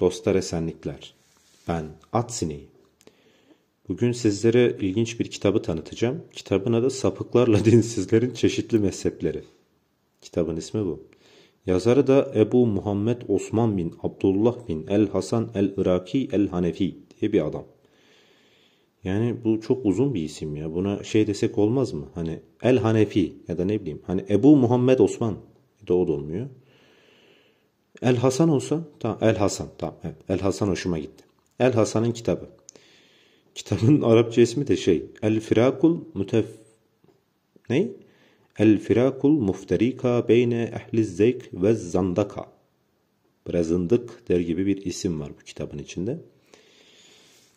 Dostlar esenlikler. Ben At Sineği. Bugün sizlere ilginç bir kitabı tanıtacağım. Kitabın adı Sapıklarla Dinsizlerin Çeşitli Mezhepleri. Kitabın ismi bu. Yazarı da Ebu Muhammed Osman bin Abdullah bin El Hasan El Iraki El Hanefi diye bir adam. Yani bu çok uzun bir isim ya. Buna şey desek olmaz mı? Hani El Hanefi ya da ne bileyim. Hani Ebu Muhammed Osman. E de o da olmuyor. El Hasan olsa tamam El Hasan tamam evet El Hasan hoşuma gitti. El Hasan'ın kitabı. Kitabın Arapça ismi de şey El Firakul Mutef ne? El Firakul Muftarika Beyne Ehli Zeyk ve Zandaka. Brazındık der gibi bir isim var bu kitabın içinde.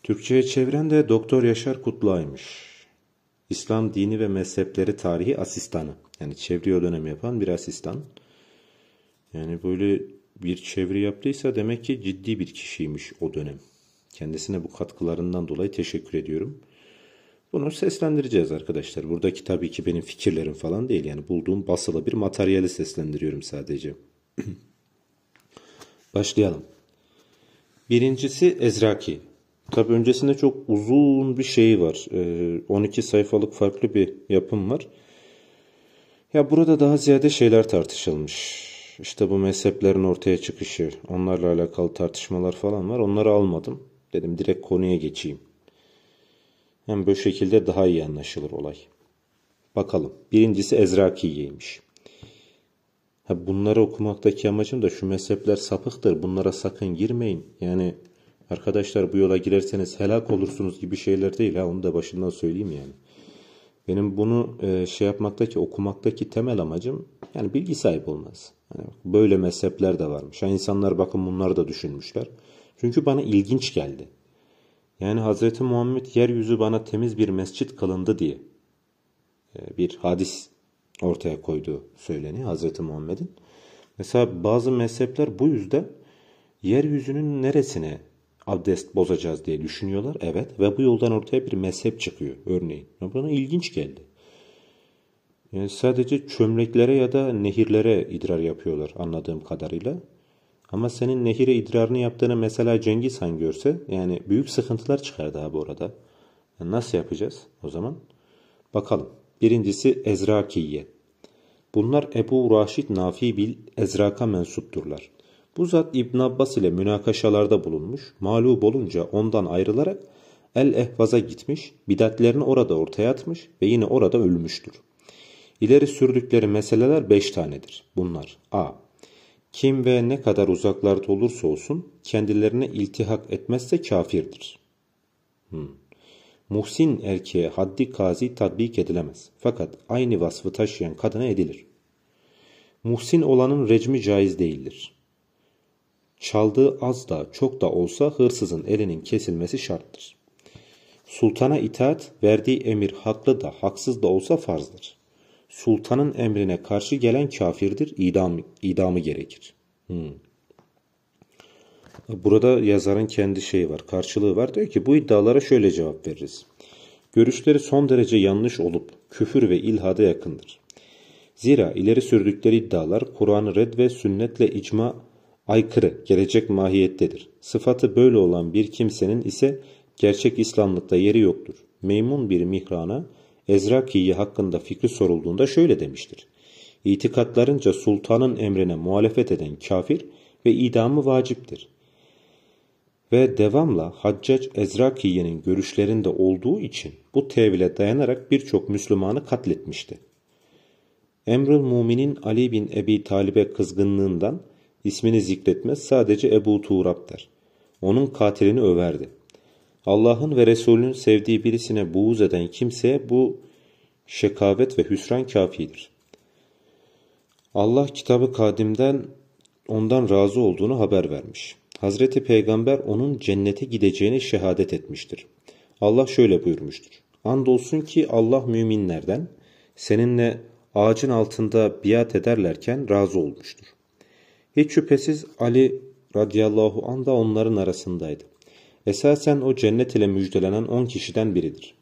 Türkçe'ye çeviren de Doktor Yaşar Kutluay'mış. İslam Dini ve Mezhepleri Tarihi Asistanı. Yani çeviriyor dönem yapan bir asistan. Yani böyle bir çeviri yaptıysa demek ki ciddi bir kişiymiş o dönem. Kendisine bu katkılarından dolayı teşekkür ediyorum. Bunu seslendireceğiz arkadaşlar. Buradaki tabii ki benim fikirlerim falan değil. Yani bulduğum basılı bir materyali seslendiriyorum sadece. Başlayalım. Birincisi Ezraki. Tabi öncesinde çok uzun bir şey var. 12 ee, sayfalık farklı bir yapım var. Ya burada daha ziyade şeyler tartışılmış. İşte bu mezheplerin ortaya çıkışı, onlarla alakalı tartışmalar falan var. Onları almadım. Dedim direkt konuya geçeyim. Hem böyle şekilde daha iyi anlaşılır olay. Bakalım. Birincisi Ezrakiye'ymiş. Ha bunları okumaktaki amacım da şu mezhepler sapıktır. Bunlara sakın girmeyin. Yani arkadaşlar bu yola girerseniz helak olursunuz gibi şeyler değil ha. Onu da başından söyleyeyim yani. Benim bunu e, şey yapmaktaki, okumaktaki temel amacım yani bilgi sahibi olmaz. Hani böyle mezhepler de varmış. Yani insanlar bakın bunları da düşünmüşler. Çünkü bana ilginç geldi. Yani Hz. Muhammed yeryüzü bana temiz bir mescit kalındı diye e, bir hadis ortaya koyduğu söyleniyor Hz. Muhammed'in. Mesela bazı mezhepler bu yüzden yeryüzünün neresine abdest bozacağız diye düşünüyorlar. Evet ve bu yoldan ortaya bir mezhep çıkıyor örneğin. Bana ilginç geldi. Ee, sadece çömleklere ya da nehirlere idrar yapıyorlar anladığım kadarıyla. Ama senin nehire idrarını yaptığını mesela Cengiz Han görse yani büyük sıkıntılar çıkar daha bu arada. Nasıl yapacağız o zaman? Bakalım. Birincisi Ezrakiye. Bunlar Ebu Raşid Nafi bil Ezrak'a mensupturlar. Bu zat İbn Abbas ile münakaşalarda bulunmuş, mağlup olunca ondan ayrılarak El Ehvaz'a gitmiş, bidatlerini orada ortaya atmış ve yine orada ölmüştür. İleri sürdükleri meseleler beş tanedir. Bunlar a. Kim ve ne kadar uzaklarda olursa olsun kendilerine iltihak etmezse kafirdir. Hmm. Muhsin erkeğe haddi kazi tatbik edilemez. Fakat aynı vasfı taşıyan kadına edilir. Muhsin olanın recmi caiz değildir. Çaldığı az da çok da olsa hırsızın elinin kesilmesi şarttır. Sultana itaat verdiği emir haklı da haksız da olsa farzdır sultanın emrine karşı gelen kafirdir. İdam, idamı gerekir. Hmm. Burada yazarın kendi şeyi var, karşılığı var. Diyor ki bu iddialara şöyle cevap veririz. Görüşleri son derece yanlış olup küfür ve ilhada yakındır. Zira ileri sürdükleri iddialar Kur'an-ı red ve sünnetle icma aykırı, gelecek mahiyettedir. Sıfatı böyle olan bir kimsenin ise gerçek İslamlıkta yeri yoktur. Meymun bir mihrana Ezrakiye hakkında fikri sorulduğunda şöyle demiştir. İtikatlarınca sultanın emrine muhalefet eden kafir ve idamı vaciptir. Ve devamla Haccac Ezrakiye'nin görüşlerinde olduğu için bu tevile dayanarak birçok Müslümanı katletmişti. Emrül Mumin'in Ali bin Ebi Talib'e kızgınlığından ismini zikretmez sadece Ebu Tuğrab der. Onun katilini överdi. Allah'ın ve Resulünün sevdiği birisine buğuz eden kimseye bu şekavet ve hüsran kafidir. Allah kitabı kadimden ondan razı olduğunu haber vermiş. Hazreti Peygamber onun cennete gideceğini şehadet etmiştir. Allah şöyle buyurmuştur. Andolsun ki Allah müminlerden seninle ağacın altında biat ederlerken razı olmuştur. Hiç şüphesiz Ali radıyallahu an da onların arasındaydı. Esasen o cennet ile müjdelenen on kişiden biridir.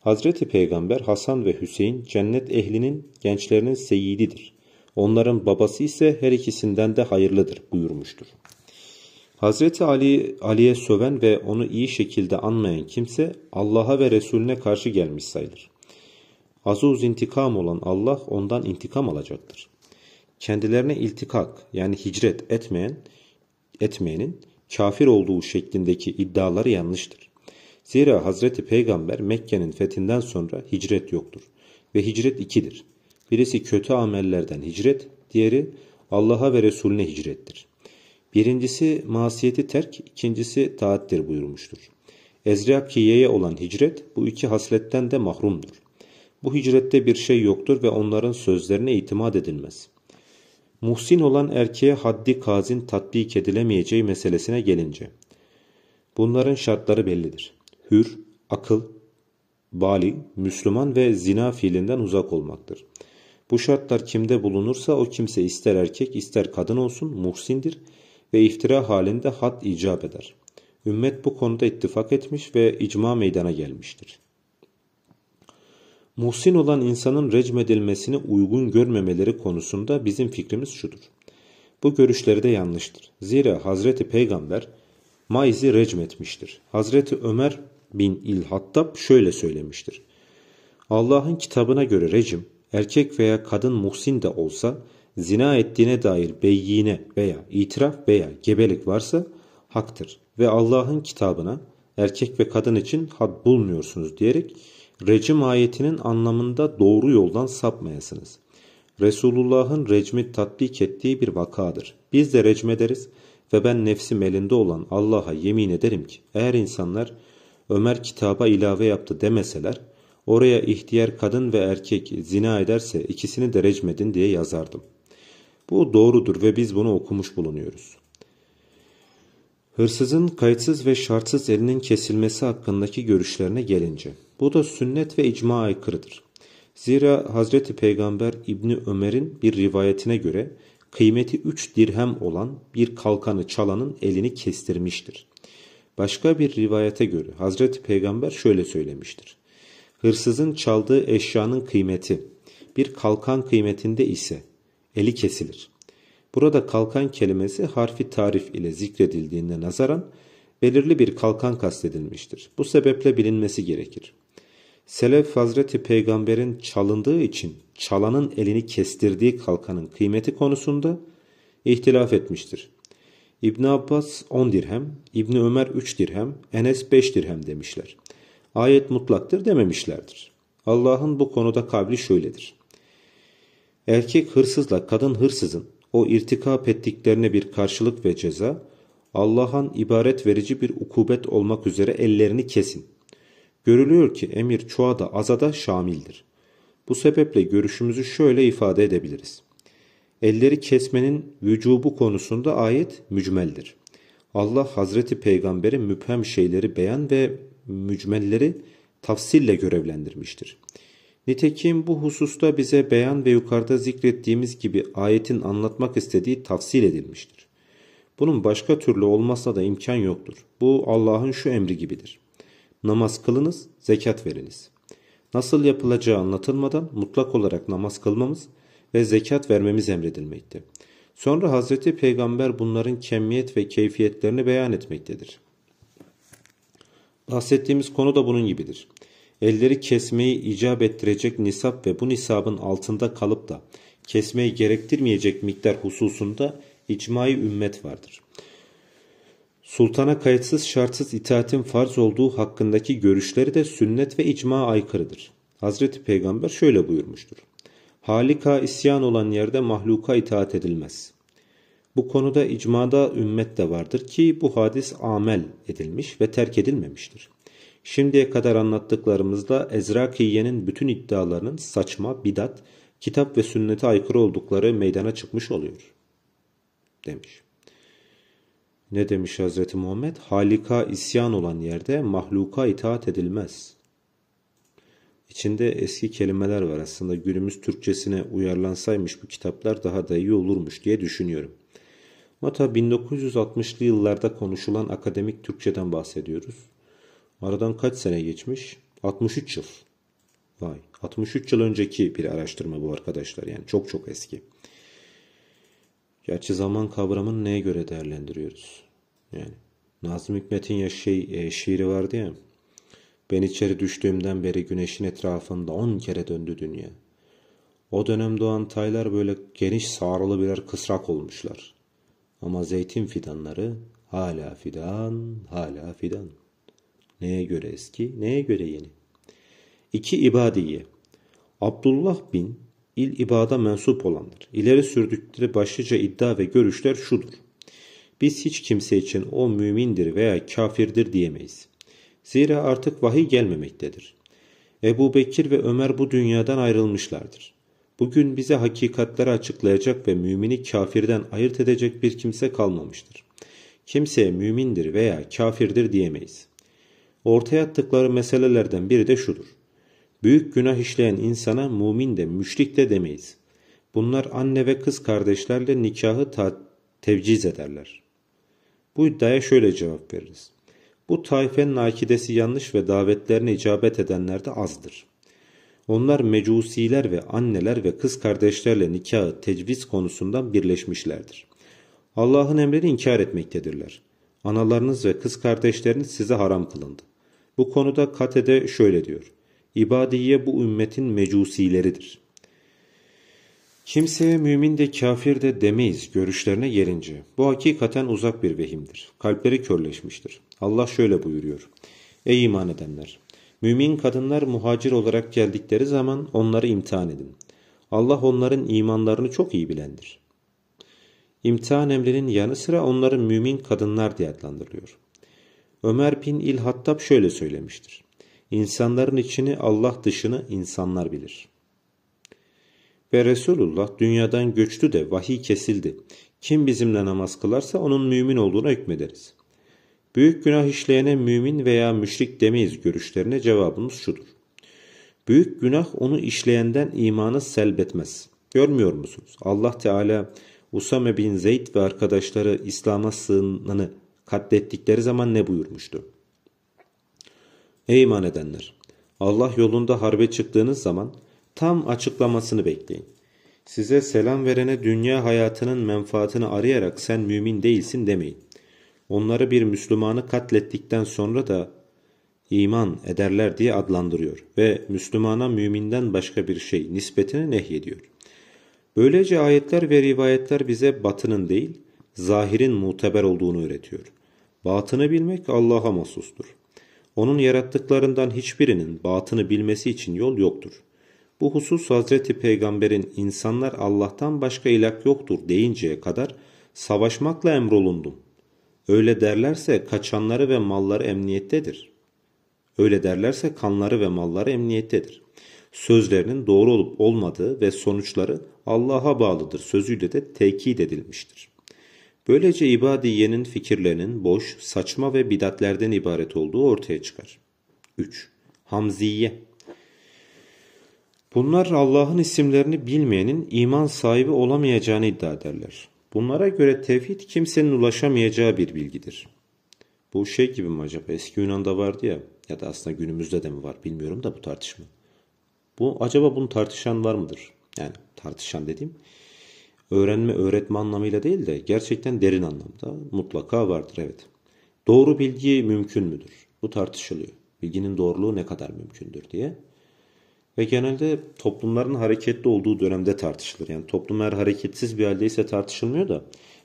Hazreti Peygamber Hasan ve Hüseyin cennet ehlinin gençlerinin seyididir. Onların babası ise her ikisinden de hayırlıdır buyurmuştur. Hazreti Ali Ali'ye söven ve onu iyi şekilde anmayan kimse Allah'a ve Resulüne karşı gelmiş sayılır. Azuz intikam olan Allah ondan intikam alacaktır. Kendilerine iltikak yani hicret etmeyen etmeyenin kafir olduğu şeklindeki iddiaları yanlıştır. Zira Hazreti Peygamber Mekke'nin fethinden sonra hicret yoktur ve hicret ikidir. Birisi kötü amellerden hicret, diğeri Allah'a ve Resulüne hicrettir. Birincisi masiyeti terk, ikincisi taattir buyurmuştur. Ezrakiye'ye olan hicret bu iki hasletten de mahrumdur. Bu hicrette bir şey yoktur ve onların sözlerine itimat edilmez. Muhsin olan erkeğe haddi kazin tatbik edilemeyeceği meselesine gelince. Bunların şartları bellidir. Hür, akıl, bali, Müslüman ve zina fiilinden uzak olmaktır. Bu şartlar kimde bulunursa o kimse ister erkek ister kadın olsun muhsindir ve iftira halinde had icap eder. Ümmet bu konuda ittifak etmiş ve icma meydana gelmiştir. Muhsin olan insanın recmedilmesini uygun görmemeleri konusunda bizim fikrimiz şudur. Bu görüşleri de yanlıştır. Zira Hazreti Peygamber maizi recmetmiştir. Hazreti Ömer bin İlhattab şöyle söylemiştir. Allah'ın kitabına göre recim erkek veya kadın muhsin de olsa, zina ettiğine dair beyine veya itiraf veya gebelik varsa haktır. Ve Allah'ın kitabına erkek ve kadın için had bulmuyorsunuz diyerek Recim ayetinin anlamında doğru yoldan sapmayasınız. Resulullah'ın recmi tatbik ettiği bir vakadır. Biz de recm ederiz ve ben nefsim elinde olan Allah'a yemin ederim ki eğer insanlar Ömer kitaba ilave yaptı demeseler oraya ihtiyar kadın ve erkek zina ederse ikisini de recmedin diye yazardım. Bu doğrudur ve biz bunu okumuş bulunuyoruz. Hırsızın kayıtsız ve şartsız elinin kesilmesi hakkındaki görüşlerine gelince bu da sünnet ve icma aykırıdır. Zira Hazreti Peygamber İbni Ömer'in bir rivayetine göre kıymeti 3 dirhem olan bir kalkanı çalanın elini kestirmiştir. Başka bir rivayete göre Hazreti Peygamber şöyle söylemiştir. Hırsızın çaldığı eşyanın kıymeti bir kalkan kıymetinde ise eli kesilir. Burada kalkan kelimesi harfi tarif ile zikredildiğine nazaran belirli bir kalkan kastedilmiştir. Bu sebeple bilinmesi gerekir. Selef Hazreti Peygamber'in çalındığı için çalanın elini kestirdiği kalkanın kıymeti konusunda ihtilaf etmiştir. İbn Abbas 10 dirhem, İbn Ömer 3 dirhem, Enes 5 dirhem demişler. Ayet mutlaktır dememişlerdir. Allah'ın bu konuda kavli şöyledir. Erkek hırsızla kadın hırsızın o irtikap ettiklerine bir karşılık ve ceza, Allah'ın ibaret verici bir ukubet olmak üzere ellerini kesin. Görülüyor ki emir da azada şamildir. Bu sebeple görüşümüzü şöyle ifade edebiliriz. Elleri kesmenin vücubu konusunda ayet mücmeldir. Allah Hazreti Peygamber'i müphem şeyleri beyan ve mücmelleri tafsille görevlendirmiştir. Nitekim bu hususta bize beyan ve yukarıda zikrettiğimiz gibi ayetin anlatmak istediği tafsil edilmiştir. Bunun başka türlü olmasa da imkan yoktur. Bu Allah'ın şu emri gibidir. Namaz kılınız, zekat veriniz. Nasıl yapılacağı anlatılmadan mutlak olarak namaz kılmamız ve zekat vermemiz emredilmekte. Sonra Hz. Peygamber bunların kemiyet ve keyfiyetlerini beyan etmektedir. Bahsettiğimiz konu da bunun gibidir elleri kesmeyi icap ettirecek nisap ve bu nisabın altında kalıp da kesmeyi gerektirmeyecek miktar hususunda icmai ümmet vardır. Sultana kayıtsız şartsız itaatin farz olduğu hakkındaki görüşleri de sünnet ve icma aykırıdır. Hazreti Peygamber şöyle buyurmuştur. Halika isyan olan yerde mahluka itaat edilmez. Bu konuda icmada ümmet de vardır ki bu hadis amel edilmiş ve terk edilmemiştir. Şimdiye kadar anlattıklarımızda Ezrakiye'nin bütün iddialarının saçma, bidat, kitap ve sünnete aykırı oldukları meydana çıkmış oluyor. Demiş. Ne demiş Hz. Muhammed? Halika isyan olan yerde mahluka itaat edilmez. İçinde eski kelimeler var aslında günümüz Türkçesine uyarlansaymış bu kitaplar daha da iyi olurmuş diye düşünüyorum. Ama 1960'lı yıllarda konuşulan akademik Türkçeden bahsediyoruz. Aradan kaç sene geçmiş? 63 yıl. Vay 63 yıl önceki bir araştırma bu arkadaşlar yani çok çok eski. Gerçi zaman kavramını neye göre değerlendiriyoruz? Yani Nazım Hikmet'in ya şey, e, şiiri vardı ya. Ben içeri düştüğümden beri güneşin etrafında on kere döndü dünya. O dönem doğan taylar böyle geniş sağrılı birer kısrak olmuşlar. Ama zeytin fidanları hala fidan, hala fidan. Neye göre eski, neye göre yeni? İki ibadiye Abdullah bin il ibada mensup olanlar. İleri sürdükleri başlıca iddia ve görüşler şudur. Biz hiç kimse için o mümindir veya kafirdir diyemeyiz. Zira artık vahiy gelmemektedir. Ebu Bekir ve Ömer bu dünyadan ayrılmışlardır. Bugün bize hakikatleri açıklayacak ve mümini kafirden ayırt edecek bir kimse kalmamıştır. Kimse mümindir veya kafirdir diyemeyiz. Ortaya attıkları meselelerden biri de şudur. Büyük günah işleyen insana mumin de müşrik de demeyiz. Bunlar anne ve kız kardeşlerle nikahı tevciz ederler. Bu iddiaya şöyle cevap veririz. Bu taifenin akidesi yanlış ve davetlerine icabet edenler de azdır. Onlar mecusiler ve anneler ve kız kardeşlerle nikahı tecviz konusundan birleşmişlerdir. Allah'ın emrini inkar etmektedirler. Analarınız ve kız kardeşleriniz size haram kılındı. Bu konuda Kate'de şöyle diyor. İbadiye bu ümmetin mecusileridir. Kimseye mümin de kafir de demeyiz görüşlerine gelince. Bu hakikaten uzak bir vehimdir. Kalpleri körleşmiştir. Allah şöyle buyuruyor. Ey iman edenler! Mümin kadınlar muhacir olarak geldikleri zaman onları imtihan edin. Allah onların imanlarını çok iyi bilendir. İmtihan emrinin yanı sıra onları mümin kadınlar diye adlandırılıyor. Ömer bin İlhattab şöyle söylemiştir. İnsanların içini Allah dışını insanlar bilir. Ve Resulullah dünyadan göçtü de vahiy kesildi. Kim bizimle namaz kılarsa onun mümin olduğuna hükmederiz. Büyük günah işleyene mümin veya müşrik demeyiz görüşlerine cevabımız şudur. Büyük günah onu işleyenden imanı selbetmez. Görmüyor musunuz? Allah Teala Usame bin Zeyd ve arkadaşları İslam'a sığınanı katlettikleri zaman ne buyurmuştu? Ey iman edenler! Allah yolunda harbe çıktığınız zaman tam açıklamasını bekleyin. Size selam verene dünya hayatının menfaatini arayarak sen mümin değilsin demeyin. Onları bir Müslümanı katlettikten sonra da iman ederler diye adlandırıyor ve Müslümana müminden başka bir şey nispetine nehyediyor. Böylece ayetler ve rivayetler bize batının değil, zahirin muteber olduğunu öğretiyor. Batını bilmek Allah'a mahsustur. Onun yarattıklarından hiçbirinin batını bilmesi için yol yoktur. Bu husus Hazreti Peygamber'in insanlar Allah'tan başka ilah yoktur deyinceye kadar savaşmakla emrolundum. Öyle derlerse kaçanları ve malları emniyettedir. Öyle derlerse kanları ve malları emniyettedir. Sözlerinin doğru olup olmadığı ve sonuçları Allah'a bağlıdır sözüyle de tekit edilmiştir. Böylece ibadiyenin fikirlerinin boş, saçma ve bidatlerden ibaret olduğu ortaya çıkar. 3. Hamziye Bunlar Allah'ın isimlerini bilmeyenin iman sahibi olamayacağını iddia ederler. Bunlara göre tevhid kimsenin ulaşamayacağı bir bilgidir. Bu şey gibi mi acaba? Eski Yunan'da vardı ya ya da aslında günümüzde de mi var bilmiyorum da bu tartışma. Bu acaba bunu tartışan var mıdır? Yani tartışan dediğim öğrenme öğretme anlamıyla değil de gerçekten derin anlamda mutlaka vardır evet. Doğru bilgi mümkün müdür? Bu tartışılıyor. Bilginin doğruluğu ne kadar mümkündür diye. Ve genelde toplumların hareketli olduğu dönemde tartışılır. Yani toplumlar hareketsiz bir haldeyse tartışılmıyor da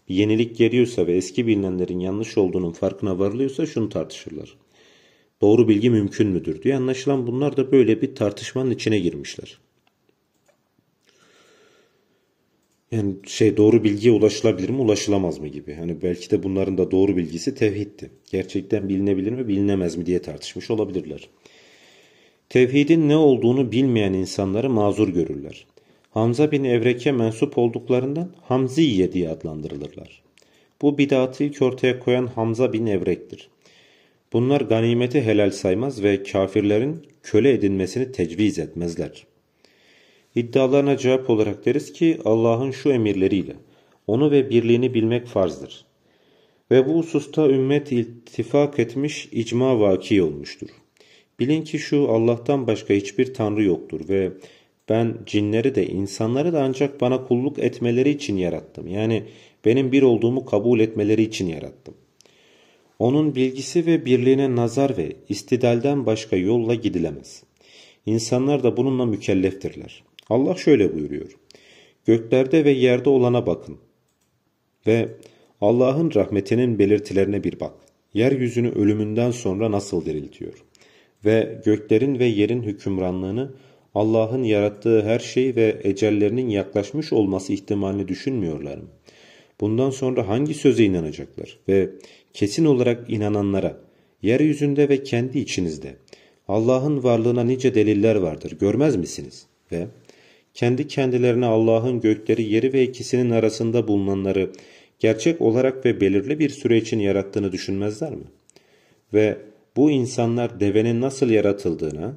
bir yenilik geliyorsa ve eski bilinenlerin yanlış olduğunun farkına varılıyorsa şunu tartışırlar. Doğru bilgi mümkün müdür diye anlaşılan bunlar da böyle bir tartışmanın içine girmişler. yani şey doğru bilgiye ulaşılabilir mi ulaşılamaz mı gibi. Hani belki de bunların da doğru bilgisi tevhiddi. Gerçekten bilinebilir mi bilinemez mi diye tartışmış olabilirler. Tevhidin ne olduğunu bilmeyen insanları mazur görürler. Hamza bin Evrek'e mensup olduklarından Hamziye diye adlandırılırlar. Bu bidatı ilk ortaya koyan Hamza bin Evrek'tir. Bunlar ganimeti helal saymaz ve kafirlerin köle edinmesini tecviz etmezler.'' İddialarına cevap olarak deriz ki Allah'ın şu emirleriyle onu ve birliğini bilmek farzdır. Ve bu hususta ümmet ittifak etmiş icma vaki olmuştur. Bilin ki şu Allah'tan başka hiçbir tanrı yoktur ve ben cinleri de insanları da ancak bana kulluk etmeleri için yarattım. Yani benim bir olduğumu kabul etmeleri için yarattım. Onun bilgisi ve birliğine nazar ve istidalden başka yolla gidilemez. İnsanlar da bununla mükelleftirler. Allah şöyle buyuruyor. Göklerde ve yerde olana bakın. Ve Allah'ın rahmetinin belirtilerine bir bak. Yeryüzünü ölümünden sonra nasıl diriltiyor. Ve göklerin ve yerin hükümranlığını Allah'ın yarattığı her şey ve ecellerinin yaklaşmış olması ihtimalini düşünmüyorlar mı? Bundan sonra hangi söze inanacaklar? Ve kesin olarak inananlara, yeryüzünde ve kendi içinizde Allah'ın varlığına nice deliller vardır görmez misiniz? Ve kendi kendilerine Allah'ın gökleri, yeri ve ikisinin arasında bulunanları gerçek olarak ve belirli bir süre için yarattığını düşünmezler mi? Ve bu insanlar devenin nasıl yaratıldığına,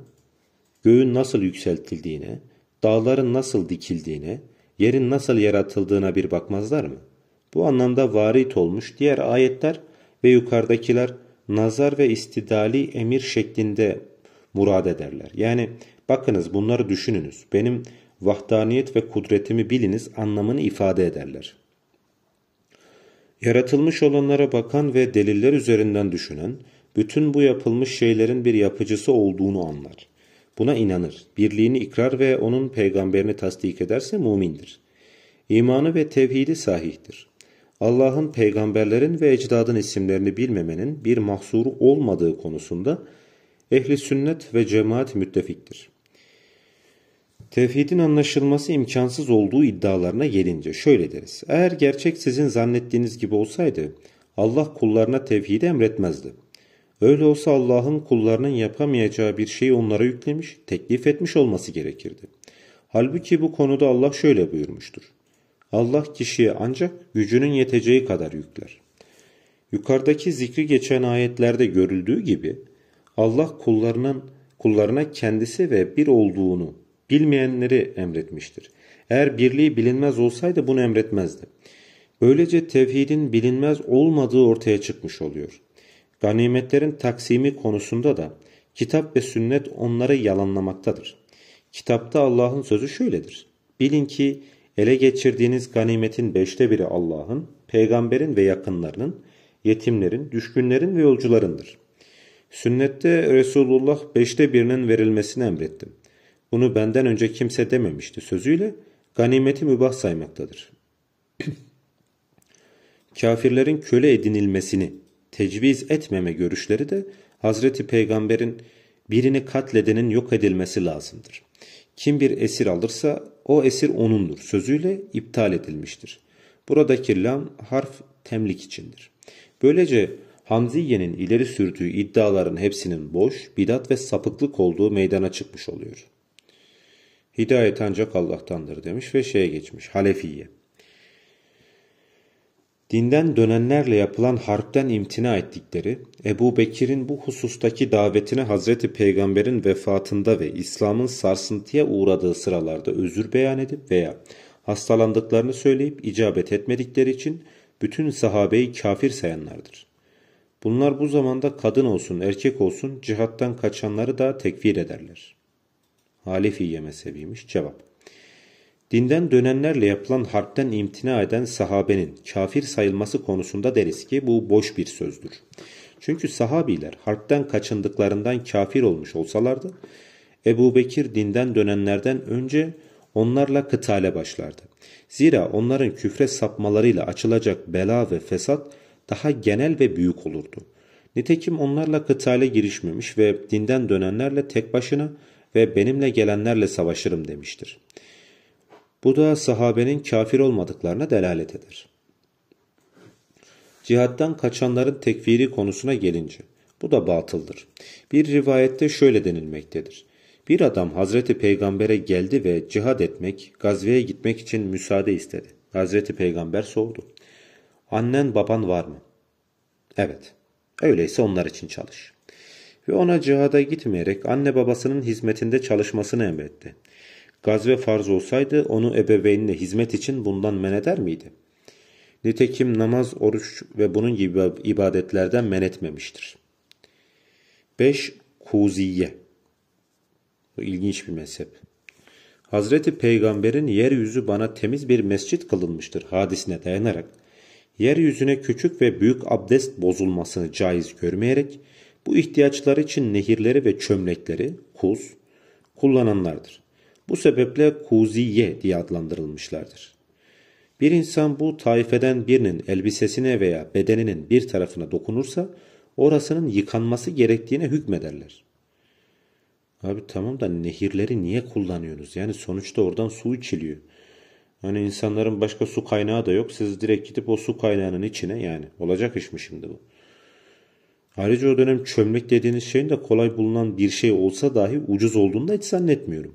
göğün nasıl yükseltildiğine, dağların nasıl dikildiğine, yerin nasıl yaratıldığına bir bakmazlar mı? Bu anlamda varit olmuş diğer ayetler ve yukarıdakiler nazar ve istidali emir şeklinde murad ederler. Yani bakınız bunları düşününüz. Benim vahdaniyet ve kudretimi biliniz anlamını ifade ederler. Yaratılmış olanlara bakan ve deliller üzerinden düşünen, bütün bu yapılmış şeylerin bir yapıcısı olduğunu anlar. Buna inanır, birliğini ikrar ve onun peygamberini tasdik ederse mumindir. İmanı ve tevhidi sahihtir. Allah'ın peygamberlerin ve ecdadın isimlerini bilmemenin bir mahsuru olmadığı konusunda ehli sünnet ve cemaat müttefiktir. Tevhidin anlaşılması imkansız olduğu iddialarına gelince şöyle deriz. Eğer gerçek sizin zannettiğiniz gibi olsaydı Allah kullarına tevhidi emretmezdi. Öyle olsa Allah'ın kullarının yapamayacağı bir şeyi onlara yüklemiş, teklif etmiş olması gerekirdi. Halbuki bu konuda Allah şöyle buyurmuştur. Allah kişiye ancak gücünün yeteceği kadar yükler. Yukarıdaki zikri geçen ayetlerde görüldüğü gibi Allah kullarının kullarına kendisi ve bir olduğunu bilmeyenleri emretmiştir. Eğer birliği bilinmez olsaydı bunu emretmezdi. Böylece tevhidin bilinmez olmadığı ortaya çıkmış oluyor. Ganimetlerin taksimi konusunda da kitap ve sünnet onları yalanlamaktadır. Kitapta Allah'ın sözü şöyledir. Bilin ki ele geçirdiğiniz ganimetin beşte biri Allah'ın, peygamberin ve yakınlarının, yetimlerin, düşkünlerin ve yolcularındır. Sünnette Resulullah beşte birinin verilmesini emrettim. Bunu benden önce kimse dememişti sözüyle ganimeti mübah saymaktadır. Kafirlerin köle edinilmesini tecviz etmeme görüşleri de Hazreti Peygamber'in birini katledenin yok edilmesi lazımdır. Kim bir esir alırsa o esir onundur sözüyle iptal edilmiştir. Buradaki lam harf temlik içindir. Böylece Hamziye'nin ileri sürdüğü iddiaların hepsinin boş, bidat ve sapıklık olduğu meydana çıkmış oluyor.'' Hidayet ancak Allah'tandır demiş ve şeye geçmiş. Halefiye. Dinden dönenlerle yapılan harpten imtina ettikleri, Ebu Bekir'in bu husustaki davetine Hazreti Peygamber'in vefatında ve İslam'ın sarsıntıya uğradığı sıralarda özür beyan edip veya hastalandıklarını söyleyip icabet etmedikleri için bütün sahabeyi kafir sayanlardır. Bunlar bu zamanda kadın olsun erkek olsun cihattan kaçanları da tekfir ederler.'' Alefiye mezhebiymiş. Cevap. Dinden dönenlerle yapılan harpten imtina eden sahabenin kafir sayılması konusunda deriz ki bu boş bir sözdür. Çünkü sahabiler harpten kaçındıklarından kafir olmuş olsalardı, Ebu Bekir dinden dönenlerden önce onlarla kıtale başlardı. Zira onların küfre sapmalarıyla açılacak bela ve fesat daha genel ve büyük olurdu. Nitekim onlarla kıtale girişmemiş ve dinden dönenlerle tek başına ve benimle gelenlerle savaşırım demiştir. Bu da sahabenin kafir olmadıklarına delalet eder. Cihattan kaçanların tekfiri konusuna gelince bu da batıldır. Bir rivayette şöyle denilmektedir. Bir adam Hazreti Peygamber'e geldi ve cihad etmek, gazveye gitmek için müsaade istedi. Hazreti Peygamber sordu. Annen baban var mı? Evet. Öyleyse onlar için çalış ve ona cihada gitmeyerek anne babasının hizmetinde çalışmasını emretti. Gazve farz olsaydı onu ebeveynine hizmet için bundan men eder miydi? Nitekim namaz, oruç ve bunun gibi ibadetlerden men etmemiştir. 5. Kuziye Bu ilginç bir mezhep. Hazreti Peygamber'in yeryüzü bana temiz bir mescit kılınmıştır hadisine dayanarak, yeryüzüne küçük ve büyük abdest bozulmasını caiz görmeyerek, bu ihtiyaçlar için nehirleri ve çömlekleri Kuz kullananlardır. Bu sebeple Kuziye diye adlandırılmışlardır. Bir insan bu taifeden birinin elbisesine veya bedeninin bir tarafına dokunursa orasının yıkanması gerektiğine hükmederler. Abi tamam da nehirleri niye kullanıyorsunuz? Yani sonuçta oradan su içiliyor. Hani insanların başka su kaynağı da yok. Siz direkt gidip o su kaynağının içine yani olacak iş mi şimdi bu? Ayrıca o dönem çömlek dediğiniz şeyin de kolay bulunan bir şey olsa dahi ucuz olduğunu da hiç zannetmiyorum.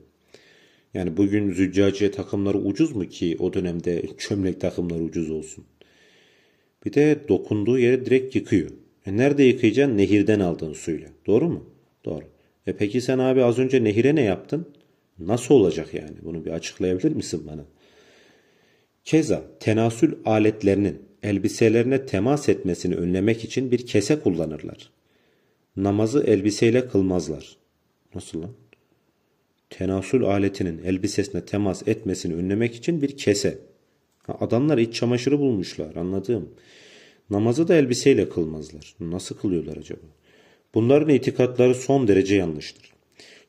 Yani bugün züccaciye takımları ucuz mu ki o dönemde çömlek takımları ucuz olsun? Bir de dokunduğu yere direkt yıkıyor. E nerede yıkayacaksın? Nehirden aldığın suyla. Doğru mu? Doğru. E peki sen abi az önce nehire ne yaptın? Nasıl olacak yani? Bunu bir açıklayabilir misin bana? Keza tenasül aletlerinin elbiselerine temas etmesini önlemek için bir kese kullanırlar. Namazı elbiseyle kılmazlar. Nasıl lan? Tenasül aletinin elbisesine temas etmesini önlemek için bir kese. Ha, adamlar iç çamaşırı bulmuşlar anladığım. Namazı da elbiseyle kılmazlar. Nasıl kılıyorlar acaba? Bunların itikatları son derece yanlıştır.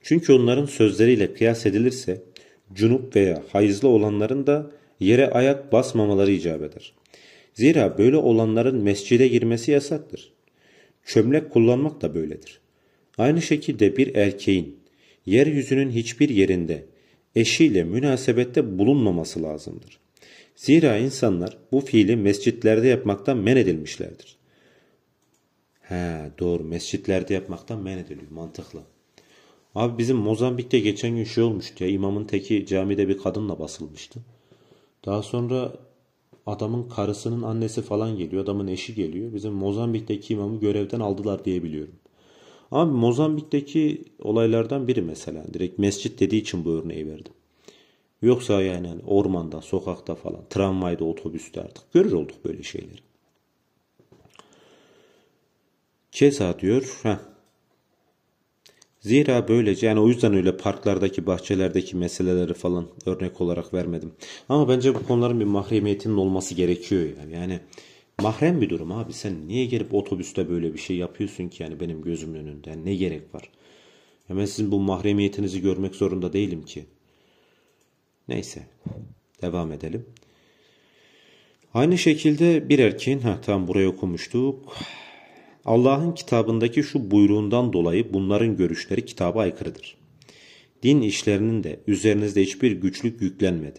Çünkü onların sözleriyle kıyas edilirse cunup veya hayızlı olanların da yere ayak basmamaları icap eder. Zira böyle olanların mescide girmesi yasaktır. Çömlek kullanmak da böyledir. Aynı şekilde bir erkeğin yeryüzünün hiçbir yerinde eşiyle münasebette bulunmaması lazımdır. Zira insanlar bu fiili mescitlerde yapmaktan men edilmişlerdir. He doğru mescitlerde yapmaktan men ediliyor mantıklı. Abi bizim Mozambik'te geçen gün şey olmuştu ya imamın teki camide bir kadınla basılmıştı. Daha sonra Adamın karısının annesi falan geliyor. Adamın eşi geliyor. Bizim Mozambik'teki imamı görevden aldılar diye biliyorum. Ama Mozambik'teki olaylardan biri mesela. Direkt mescit dediği için bu örneği verdim. Yoksa yani ormanda, sokakta falan, tramvayda, otobüste artık görür olduk böyle şeyleri. Keza diyor, heh, Zira böylece yani o yüzden öyle parklardaki bahçelerdeki meseleleri falan örnek olarak vermedim. Ama bence bu konuların bir mahremiyetinin olması gerekiyor yani. Yani mahrem bir durum abi sen niye gelip otobüste böyle bir şey yapıyorsun ki yani benim gözümün önünde yani ne gerek var? Ya ben sizin bu mahremiyetinizi görmek zorunda değilim ki. Neyse devam edelim. Aynı şekilde bir erkeğin ha tam buraya okumuştuk. Allah'ın kitabındaki şu buyruğundan dolayı bunların görüşleri kitaba aykırıdır. Din işlerinin de üzerinizde hiçbir güçlük yüklenmedi.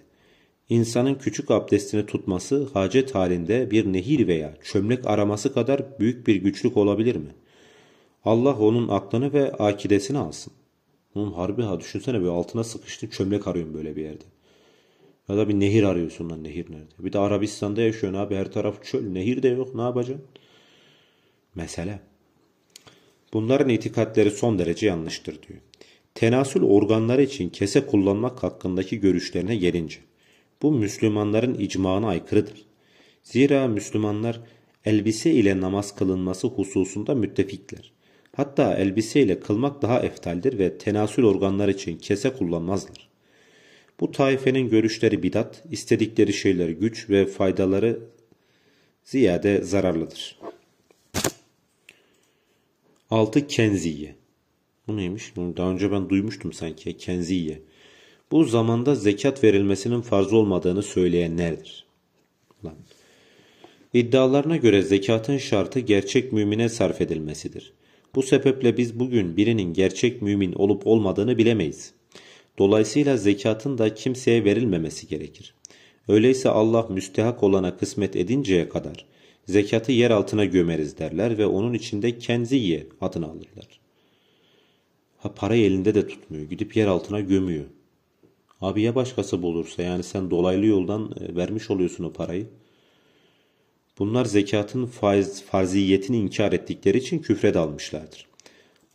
İnsanın küçük abdestini tutması hacet halinde bir nehir veya çömlek araması kadar büyük bir güçlük olabilir mi? Allah onun aklını ve akidesini alsın. Oğlum harbi ha düşünsene bir altına sıkıştın çömlek arıyorsun böyle bir yerde. Ya da bir nehir arıyorsun lan nehir nerede? Bir de Arabistan'da yaşıyorsun abi her taraf çöl nehir de yok ne yapacaksın? mesele. Bunların itikatleri son derece yanlıştır diyor. Tenasül organları için kese kullanmak hakkındaki görüşlerine gelince bu Müslümanların icmağına aykırıdır. Zira Müslümanlar elbise ile namaz kılınması hususunda müttefikler. Hatta elbise ile kılmak daha eftaldir ve tenasül organlar için kese kullanmazlar. Bu taifenin görüşleri bidat, istedikleri şeyler güç ve faydaları ziyade zararlıdır. 6. Kenziye. Bu neymiş? Daha önce ben duymuştum sanki. Kenziye. Bu zamanda zekat verilmesinin farz olmadığını söyleyenlerdir. Lan. İddialarına göre zekatın şartı gerçek mümine sarf edilmesidir. Bu sebeple biz bugün birinin gerçek mümin olup olmadığını bilemeyiz. Dolayısıyla zekatın da kimseye verilmemesi gerekir. Öyleyse Allah müstehak olana kısmet edinceye kadar zekatı yer altına gömeriz derler ve onun içinde kenziye adını alırlar. Ha parayı elinde de tutmuyor. Gidip yer altına gömüyor. Abi ya başkası bulursa yani sen dolaylı yoldan e, vermiş oluyorsun o parayı. Bunlar zekatın faiz, farziyetini inkar ettikleri için küfre dalmışlardır.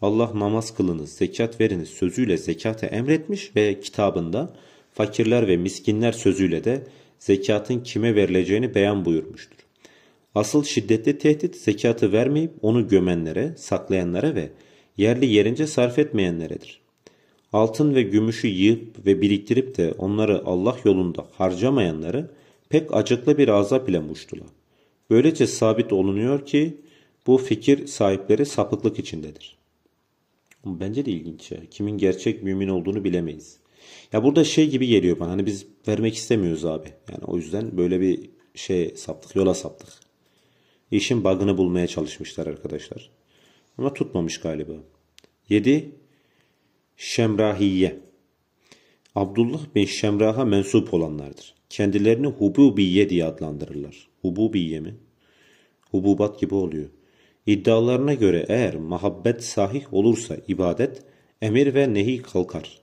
Allah namaz kılınız, zekat veriniz sözüyle zekata emretmiş ve kitabında fakirler ve miskinler sözüyle de zekatın kime verileceğini beyan buyurmuştur. Asıl şiddetli tehdit zekatı vermeyip onu gömenlere, saklayanlara ve yerli yerince sarf etmeyenleredir. Altın ve gümüşü yığıp ve biriktirip de onları Allah yolunda harcamayanları pek acıklı bir azap ile muştula. Böylece sabit olunuyor ki bu fikir sahipleri sapıklık içindedir. Bence de ilginç ya. Kimin gerçek mümin olduğunu bilemeyiz. Ya burada şey gibi geliyor bana. Hani biz vermek istemiyoruz abi. Yani o yüzden böyle bir şey saptık, yola saptık işin bug'ını bulmaya çalışmışlar arkadaşlar. Ama tutmamış galiba. 7. Şemrahiye Abdullah bin Şemrah'a mensup olanlardır. Kendilerini Hububiye diye adlandırırlar. Hububiye mi? Hububat gibi oluyor. İddialarına göre eğer mahabbet sahih olursa ibadet, emir ve nehi kalkar.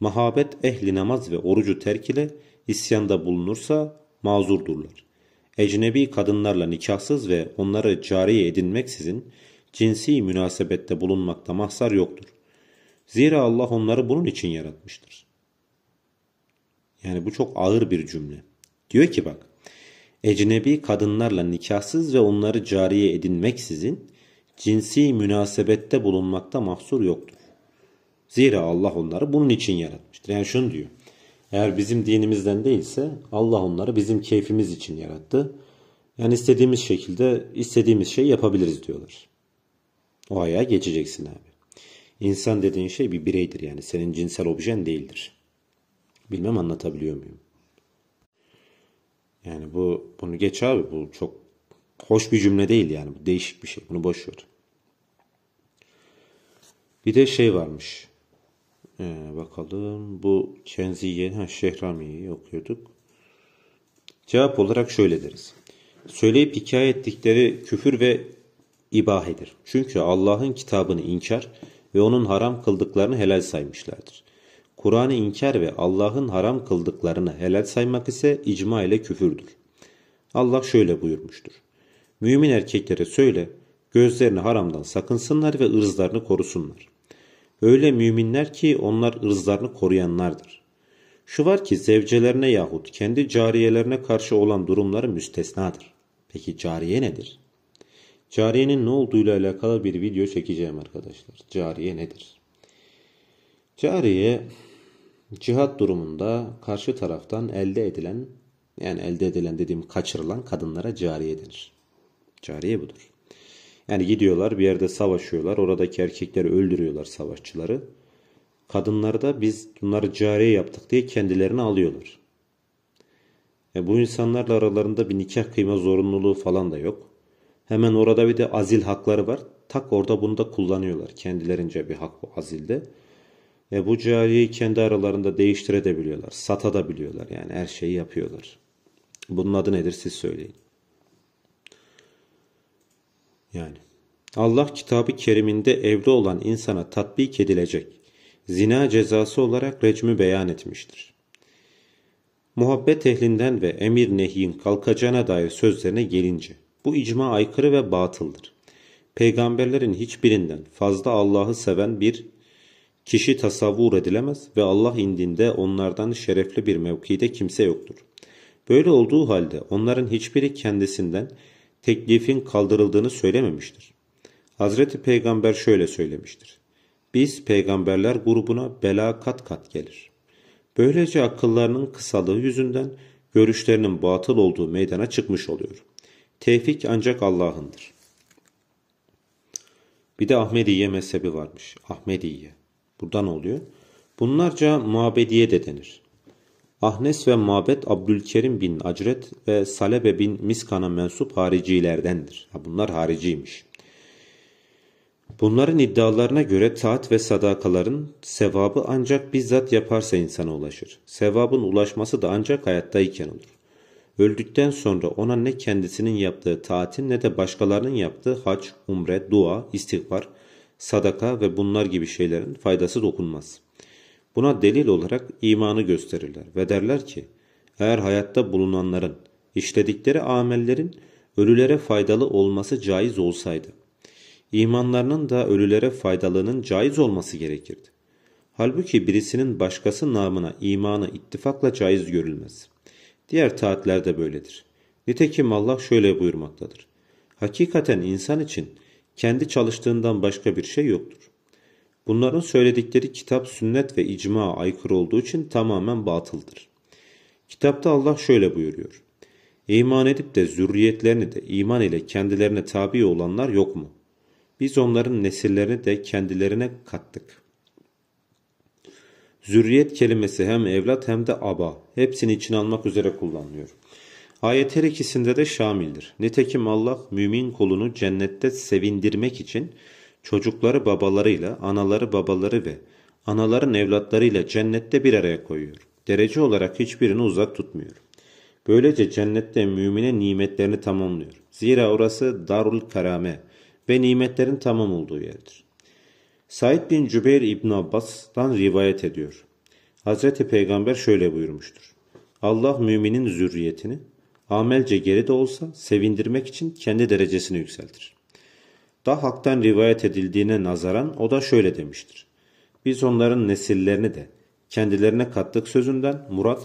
Mahabet ehli namaz ve orucu terk ile isyanda bulunursa mazurdurlar ecnebi kadınlarla nikahsız ve onları cariye edinmeksizin cinsi münasebette bulunmakta mahsar yoktur. Zira Allah onları bunun için yaratmıştır. Yani bu çok ağır bir cümle. Diyor ki bak, ecnebi kadınlarla nikahsız ve onları cariye edinmeksizin cinsi münasebette bulunmakta mahsur yoktur. Zira Allah onları bunun için yaratmıştır. Yani şunu diyor. Eğer bizim dinimizden değilse Allah onları bizim keyfimiz için yarattı. Yani istediğimiz şekilde istediğimiz şey yapabiliriz diyorlar. O ayağa geçeceksin abi. İnsan dediğin şey bir bireydir yani senin cinsel objen değildir. Bilmem anlatabiliyor muyum? Yani bu bunu geç abi bu çok hoş bir cümle değil yani bu değişik bir şey bunu boş ver. Bir de şey varmış. Ee, bakalım bu Kenziye, ha Şehrami'yi okuyorduk. Cevap olarak şöyle deriz. Söyleyip hikaye ettikleri küfür ve ibahedir. Çünkü Allah'ın kitabını inkar ve onun haram kıldıklarını helal saymışlardır. Kur'an'ı inkar ve Allah'ın haram kıldıklarını helal saymak ise icma ile küfürdür. Allah şöyle buyurmuştur. Mümin erkeklere söyle, gözlerini haramdan sakınsınlar ve ırzlarını korusunlar. Öyle müminler ki onlar ırzlarını koruyanlardır. Şu var ki zevcelerine yahut kendi cariyelerine karşı olan durumları müstesnadır. Peki cariye nedir? Cariyenin ne olduğuyla alakalı bir video çekeceğim arkadaşlar. Cariye nedir? Cariye cihat durumunda karşı taraftan elde edilen yani elde edilen dediğim kaçırılan kadınlara cariye denir. Cariye budur. Yani gidiyorlar bir yerde savaşıyorlar. Oradaki erkekleri öldürüyorlar savaşçıları. kadınları da biz bunları cariye yaptık diye kendilerini alıyorlar. E bu insanlarla aralarında bir nikah kıyma zorunluluğu falan da yok. Hemen orada bir de azil hakları var. Tak orada bunu da kullanıyorlar. Kendilerince bir hak bu azilde. E bu cariyeyi kendi aralarında değiştirebiliyorlar. Sata da biliyorlar yani her şeyi yapıyorlar. Bunun adı nedir siz söyleyin. Yani Allah kitabı keriminde evli olan insana tatbik edilecek zina cezası olarak recmi beyan etmiştir. Muhabbet ehlinden ve emir nehiyin kalkacağına dair sözlerine gelince bu icma aykırı ve batıldır. Peygamberlerin hiçbirinden fazla Allah'ı seven bir kişi tasavvur edilemez ve Allah indinde onlardan şerefli bir mevkide kimse yoktur. Böyle olduğu halde onların hiçbiri kendisinden teklifin kaldırıldığını söylememiştir. Hazreti Peygamber şöyle söylemiştir. Biz peygamberler grubuna bela kat kat gelir. Böylece akıllarının kısalığı yüzünden görüşlerinin batıl olduğu meydana çıkmış oluyor. Tevfik ancak Allah'ındır. Bir de Ahmediye mezhebi varmış. Ahmediye. Burada oluyor? Bunlarca muabediye de denir. Ahnes ve Mabet Abdülkerim bin Acret ve Salebe bin Miskan'a mensup haricilerdendir. bunlar hariciymiş. Bunların iddialarına göre taat ve sadakaların sevabı ancak bizzat yaparsa insana ulaşır. Sevabın ulaşması da ancak hayattayken olur. Öldükten sonra ona ne kendisinin yaptığı taatin ne de başkalarının yaptığı hac, umre, dua, istihbar, sadaka ve bunlar gibi şeylerin faydası dokunmaz.'' Buna delil olarak imanı gösterirler ve derler ki eğer hayatta bulunanların işledikleri amellerin ölülere faydalı olması caiz olsaydı imanlarının da ölülere faydalının caiz olması gerekirdi. Halbuki birisinin başkası namına imanı ittifakla caiz görülmez. Diğer taatler de böyledir. Nitekim Allah şöyle buyurmaktadır. Hakikaten insan için kendi çalıştığından başka bir şey yoktur. Bunların söyledikleri kitap, sünnet ve icma aykırı olduğu için tamamen batıldır. Kitapta Allah şöyle buyuruyor. İman edip de zürriyetlerini de iman ile kendilerine tabi olanlar yok mu? Biz onların nesillerini de kendilerine kattık. Zürriyet kelimesi hem evlat hem de aba hepsini için almak üzere kullanılıyor. Ayet her ikisinde de şamildir. Nitekim Allah mümin kulunu cennette sevindirmek için çocukları babalarıyla, anaları babaları ve anaların evlatlarıyla cennette bir araya koyuyor. Derece olarak hiçbirini uzak tutmuyor. Böylece cennette mümine nimetlerini tamamlıyor. Zira orası darul karame ve nimetlerin tamam olduğu yerdir. Said bin Cübeyr İbn Abbas'tan rivayet ediyor. Hz. Peygamber şöyle buyurmuştur. Allah müminin zürriyetini amelce geri de olsa sevindirmek için kendi derecesini yükseltir da haktan rivayet edildiğine nazaran o da şöyle demiştir. Biz onların nesillerini de kendilerine kattık sözünden Murat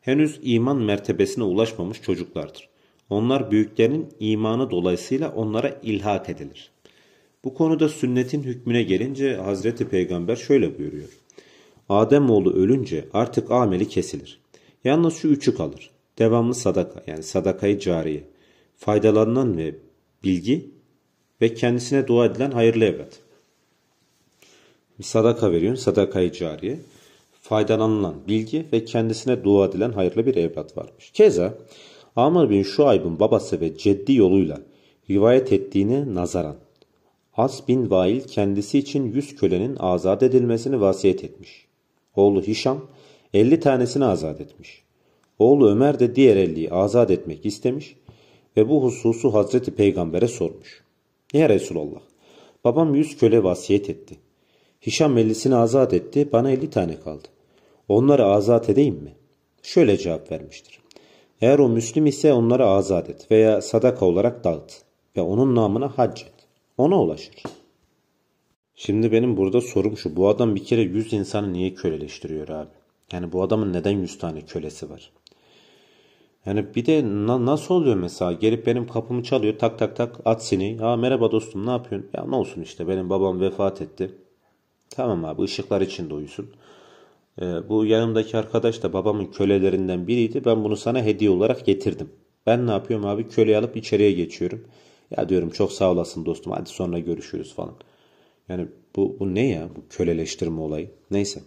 henüz iman mertebesine ulaşmamış çocuklardır. Onlar büyüklerin imanı dolayısıyla onlara ilhak edilir. Bu konuda sünnetin hükmüne gelince Hazreti Peygamber şöyle buyuruyor. Adem oğlu ölünce artık ameli kesilir. Yalnız şu üçü kalır. Devamlı sadaka yani sadakayı cariye, faydalanan ve bilgi ve kendisine dua edilen hayırlı evlat. Sadaka veriyorsun, sadakayı cariye. Faydalanılan bilgi ve kendisine dua edilen hayırlı bir evlat varmış. Keza Amr bin Şuayb'ın babası ve ceddi yoluyla rivayet ettiğine nazaran As bin Vail kendisi için yüz kölenin azat edilmesini vasiyet etmiş. Oğlu Hişam 50 tanesini azat etmiş. Oğlu Ömer de diğer 50'yi azat etmek istemiş ve bu hususu Hazreti Peygamber'e sormuş. Ya Resulallah, babam yüz köle vasiyet etti. Hişam ellisini azat etti, bana elli tane kaldı. Onları azat edeyim mi? Şöyle cevap vermiştir. Eğer o Müslüm ise onları azat et veya sadaka olarak dağıt ve onun namına hac et. Ona ulaşır. Şimdi benim burada sorum şu. Bu adam bir kere yüz insanı niye köleleştiriyor abi? Yani bu adamın neden yüz tane kölesi var? Yani bir de na- nasıl oluyor mesela gelip benim kapımı çalıyor tak tak tak at seni. ya merhaba dostum ne yapıyorsun? Ya ne olsun işte benim babam vefat etti. Tamam abi ışıklar içinde uyusun. Ee, bu yanımdaki arkadaş da babamın kölelerinden biriydi. Ben bunu sana hediye olarak getirdim. Ben ne yapıyorum abi köleyi alıp içeriye geçiyorum. Ya diyorum çok sağ olasın dostum hadi sonra görüşürüz falan. Yani bu, bu ne ya bu köleleştirme olayı. Neyse.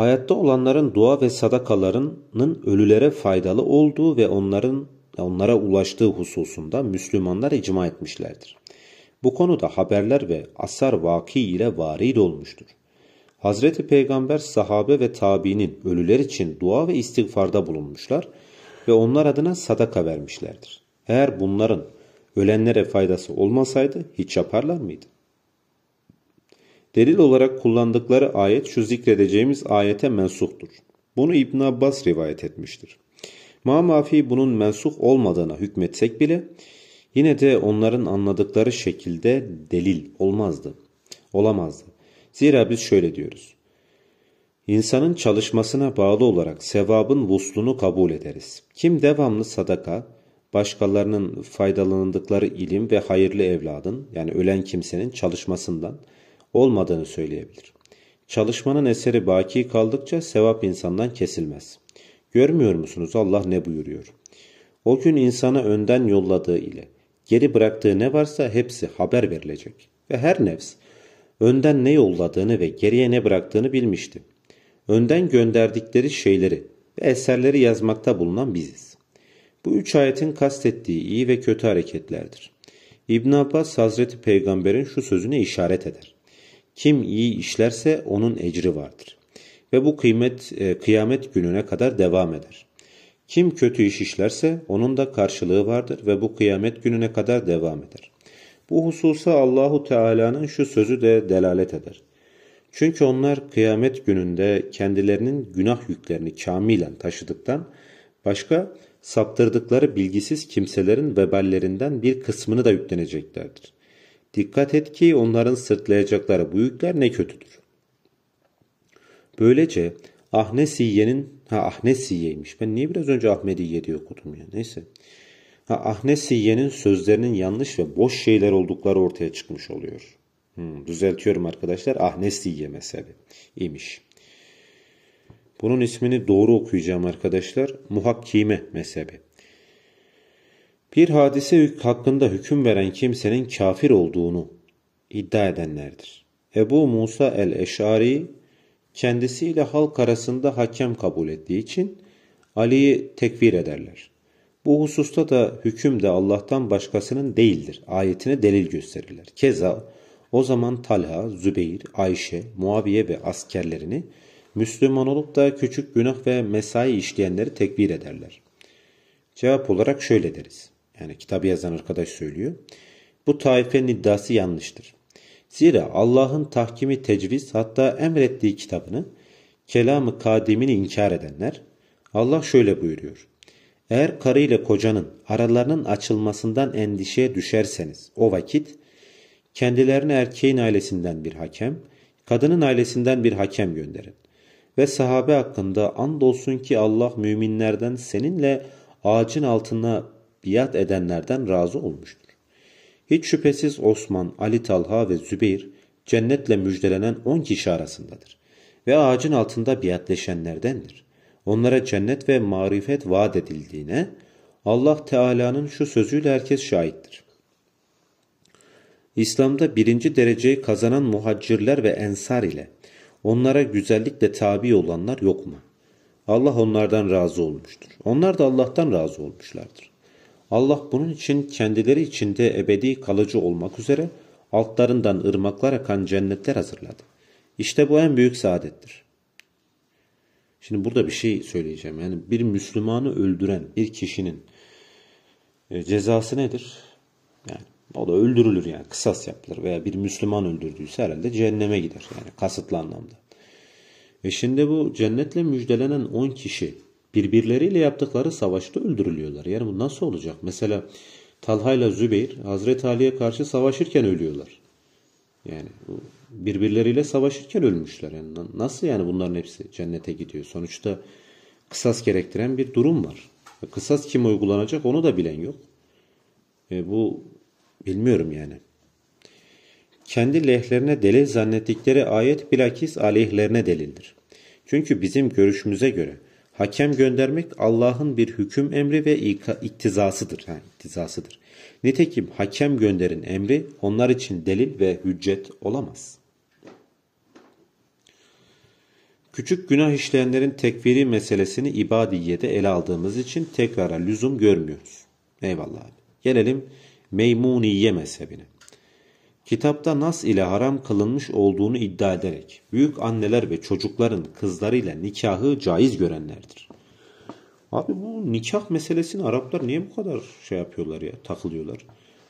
Hayatta olanların dua ve sadakalarının ölülere faydalı olduğu ve onların onlara ulaştığı hususunda Müslümanlar icma etmişlerdir. Bu konuda haberler ve asar vaki ile varid olmuştur. Hazreti Peygamber sahabe ve tabiinin ölüler için dua ve istiğfarda bulunmuşlar ve onlar adına sadaka vermişlerdir. Eğer bunların ölenlere faydası olmasaydı hiç yaparlar mıydı? Delil olarak kullandıkları ayet şu zikredeceğimiz ayete mensuktur. Bunu İbn Abbas rivayet etmiştir. Ma mafi bunun mensuh olmadığına hükmetsek bile yine de onların anladıkları şekilde delil olmazdı. Olamazdı. Zira biz şöyle diyoruz. İnsanın çalışmasına bağlı olarak sevabın vuslunu kabul ederiz. Kim devamlı sadaka, başkalarının faydalanındıkları ilim ve hayırlı evladın yani ölen kimsenin çalışmasından olmadığını söyleyebilir. Çalışmanın eseri baki kaldıkça sevap insandan kesilmez. Görmüyor musunuz Allah ne buyuruyor? O gün insana önden yolladığı ile geri bıraktığı ne varsa hepsi haber verilecek. Ve her nefs önden ne yolladığını ve geriye ne bıraktığını bilmişti. Önden gönderdikleri şeyleri ve eserleri yazmakta bulunan biziz. Bu üç ayetin kastettiği iyi ve kötü hareketlerdir. İbn Abbas Hazreti Peygamber'in şu sözüne işaret eder. Kim iyi işlerse onun ecri vardır. Ve bu kıymet e, kıyamet gününe kadar devam eder. Kim kötü iş işlerse onun da karşılığı vardır ve bu kıyamet gününe kadar devam eder. Bu hususa Allahu Teala'nın şu sözü de delalet eder. Çünkü onlar kıyamet gününde kendilerinin günah yüklerini kamilen taşıdıktan başka saptırdıkları bilgisiz kimselerin veballerinden bir kısmını da yükleneceklerdir. Dikkat et ki onların sırtlayacakları bu yükler ne kötüdür. Böylece Ahnesiye'nin ha Ahnesiye'ymiş. Ben niye biraz önce Ahmediye diye okudum ya. Neyse. Ha Ahnesiye'nin sözlerinin yanlış ve boş şeyler oldukları ortaya çıkmış oluyor. Hmm, düzeltiyorum arkadaşlar. Ahnesiye mezhebi imiş. Bunun ismini doğru okuyacağım arkadaşlar. Muhakkime mezhebi bir hadise hakkında hüküm veren kimsenin kafir olduğunu iddia edenlerdir. Ebu Musa el-Eşari kendisiyle halk arasında hakem kabul ettiği için Ali'yi tekfir ederler. Bu hususta da hüküm de Allah'tan başkasının değildir. Ayetine delil gösterirler. Keza o zaman Talha, Zübeyir, Ayşe, Muaviye ve askerlerini Müslüman olup da küçük günah ve mesai işleyenleri tekbir ederler. Cevap olarak şöyle deriz. Yani kitabı yazan arkadaş söylüyor. Bu taifenin iddiası yanlıştır. Zira Allah'ın tahkimi tecviz hatta emrettiği kitabını kelamı kadimini inkar edenler Allah şöyle buyuruyor. Eğer karı ile kocanın aralarının açılmasından endişeye düşerseniz o vakit kendilerine erkeğin ailesinden bir hakem, kadının ailesinden bir hakem gönderin. Ve sahabe hakkında andolsun ki Allah müminlerden seninle ağacın altına biat edenlerden razı olmuştur. Hiç şüphesiz Osman, Ali Talha ve Zübeyir cennetle müjdelenen on kişi arasındadır ve ağacın altında biatleşenlerdendir. Onlara cennet ve marifet vaat edildiğine Allah Teala'nın şu sözüyle herkes şahittir. İslam'da birinci dereceyi kazanan muhacirler ve ensar ile onlara güzellikle tabi olanlar yok mu? Allah onlardan razı olmuştur. Onlar da Allah'tan razı olmuşlardır. Allah bunun için kendileri içinde ebedi kalıcı olmak üzere altlarından ırmaklar akan cennetler hazırladı. İşte bu en büyük saadettir. Şimdi burada bir şey söyleyeceğim. Yani bir Müslümanı öldüren bir kişinin e, cezası nedir? Yani o da öldürülür yani kısas yapılır veya bir Müslüman öldürdüyse herhalde cehenneme gider yani kasıtlı anlamda. Ve şimdi bu cennetle müjdelenen 10 kişi birbirleriyle yaptıkları savaşta öldürülüyorlar. Yani bu nasıl olacak? Mesela Talha ile Zübeyir Hazreti Ali'ye karşı savaşırken ölüyorlar. Yani birbirleriyle savaşırken ölmüşler. Yani nasıl yani bunların hepsi cennete gidiyor? Sonuçta kısas gerektiren bir durum var. E, kısas kim uygulanacak onu da bilen yok. E bu bilmiyorum yani. Kendi lehlerine delil zannettikleri ayet bilakis aleyhlerine delildir. Çünkü bizim görüşümüze göre Hakem göndermek Allah'ın bir hüküm emri ve iktizasıdır. Ha, iktizasıdır. Nitekim hakem gönderin emri onlar için delil ve hüccet olamaz. Küçük günah işleyenlerin tekfiri meselesini ibadiyede ele aldığımız için tekrara lüzum görmüyoruz. Eyvallah abi. Gelelim Meymuniye mezhebine. Kitapta nas ile haram kılınmış olduğunu iddia ederek büyük anneler ve çocukların kızlarıyla nikahı caiz görenlerdir. Abi bu nikah meselesini Araplar niye bu kadar şey yapıyorlar ya takılıyorlar?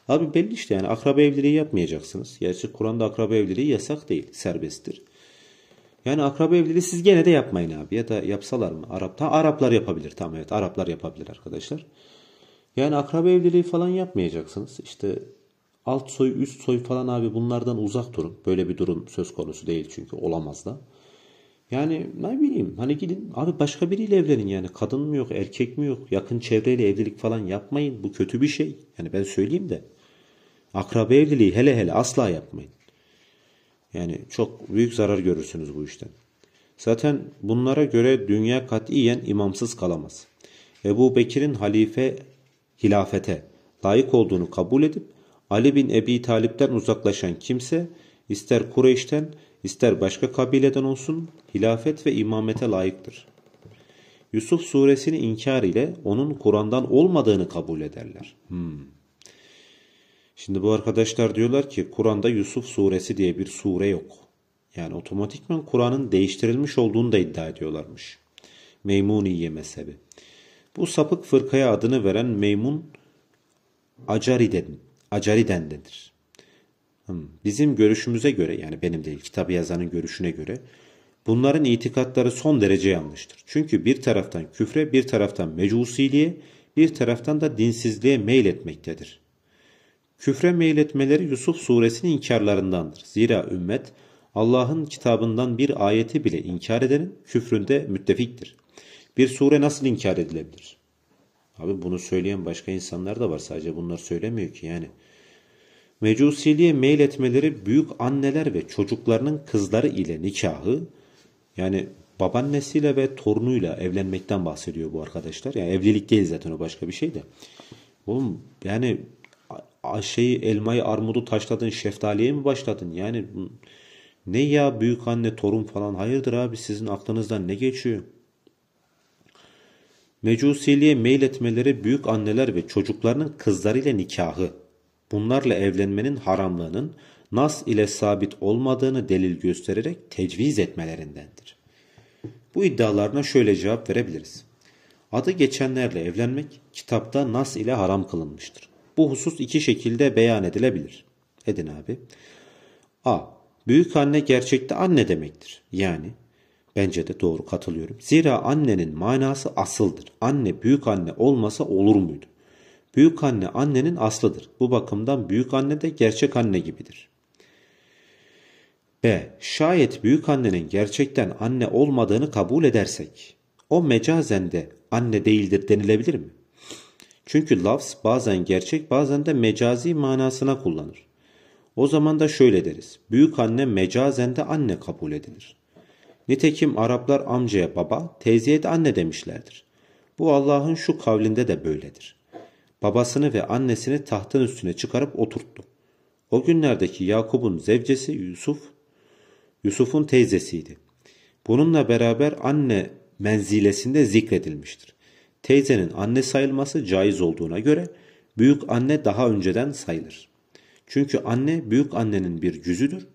Abi belli işte yani akraba evliliği yapmayacaksınız. Gerçi Kur'an'da akraba evliliği yasak değil serbesttir. Yani akraba evliliği siz gene de yapmayın abi ya da yapsalar mı? Arap'ta Araplar yapabilir tamam evet Araplar yapabilir arkadaşlar. Yani akraba evliliği falan yapmayacaksınız. İşte Alt soy, üst soy falan abi bunlardan uzak durun. Böyle bir durum söz konusu değil çünkü olamaz da. Yani ne bileyim hani gidin abi başka biriyle evlenin yani kadın mı yok erkek mi yok yakın çevreyle evlilik falan yapmayın bu kötü bir şey. Yani ben söyleyeyim de akraba evliliği hele hele asla yapmayın. Yani çok büyük zarar görürsünüz bu işten. Zaten bunlara göre dünya katiyen imamsız kalamaz. Ebu Bekir'in halife hilafete layık olduğunu kabul edip Ali bin Ebi Talip'ten uzaklaşan kimse ister Kureyş'ten ister başka kabileden olsun hilafet ve imamete layıktır. Yusuf suresini inkar ile onun Kur'an'dan olmadığını kabul ederler. Hmm. Şimdi bu arkadaşlar diyorlar ki Kur'an'da Yusuf suresi diye bir sure yok. Yani otomatikman Kur'an'ın değiştirilmiş olduğunu da iddia ediyorlarmış. Meymuniye mezhebi. Bu sapık fırkaya adını veren Meymun Acari'den Acariden'dedir. Hmm. Bizim görüşümüze göre yani benim değil kitabı yazanın görüşüne göre bunların itikatları son derece yanlıştır. Çünkü bir taraftan küfre, bir taraftan mecusiliğe, bir taraftan da dinsizliğe meyletmektedir. Küfre meyletmeleri Yusuf suresinin inkarlarındandır. Zira ümmet Allah'ın kitabından bir ayeti bile inkar edenin küfründe müttefiktir. Bir sure nasıl inkar edilebilir? Abi bunu söyleyen başka insanlar da var. Sadece bunlar söylemiyor ki yani. Mecusiliğe mail etmeleri büyük anneler ve çocuklarının kızları ile nikahı yani babaannesiyle ve torunuyla evlenmekten bahsediyor bu arkadaşlar. Yani evlilik değil zaten o başka bir şey de. Oğlum yani şeyi elmayı armudu taşladın şeftaliye mi başladın? Yani ne ya büyük anne torun falan hayırdır abi sizin aklınızdan ne geçiyor? mecusiliğe etmeleri büyük anneler ve çocuklarının kızlarıyla nikahı, bunlarla evlenmenin haramlığının nas ile sabit olmadığını delil göstererek tecviz etmelerindendir. Bu iddialarına şöyle cevap verebiliriz. Adı geçenlerle evlenmek kitapta nas ile haram kılınmıştır. Bu husus iki şekilde beyan edilebilir. Edin abi. A. Büyük anne gerçekte anne demektir. Yani Bence de doğru katılıyorum. Zira annenin manası asıldır. Anne büyük anne olmasa olur muydu? Büyük anne annenin aslıdır. Bu bakımdan büyük anne de gerçek anne gibidir. B. Şayet büyük annenin gerçekten anne olmadığını kabul edersek o mecazen de anne değildir denilebilir mi? Çünkü lafz bazen gerçek bazen de mecazi manasına kullanır. O zaman da şöyle deriz. Büyük anne mecazen de anne kabul edilir. Nitekim Araplar amcaya baba, teyzeye de anne demişlerdir. Bu Allah'ın şu kavlinde de böyledir. Babasını ve annesini tahtın üstüne çıkarıp oturttu. O günlerdeki Yakup'un zevcesi Yusuf, Yusuf'un teyzesiydi. Bununla beraber anne menzilesinde zikredilmiştir. Teyzenin anne sayılması caiz olduğuna göre büyük anne daha önceden sayılır. Çünkü anne büyük annenin bir cüzüdür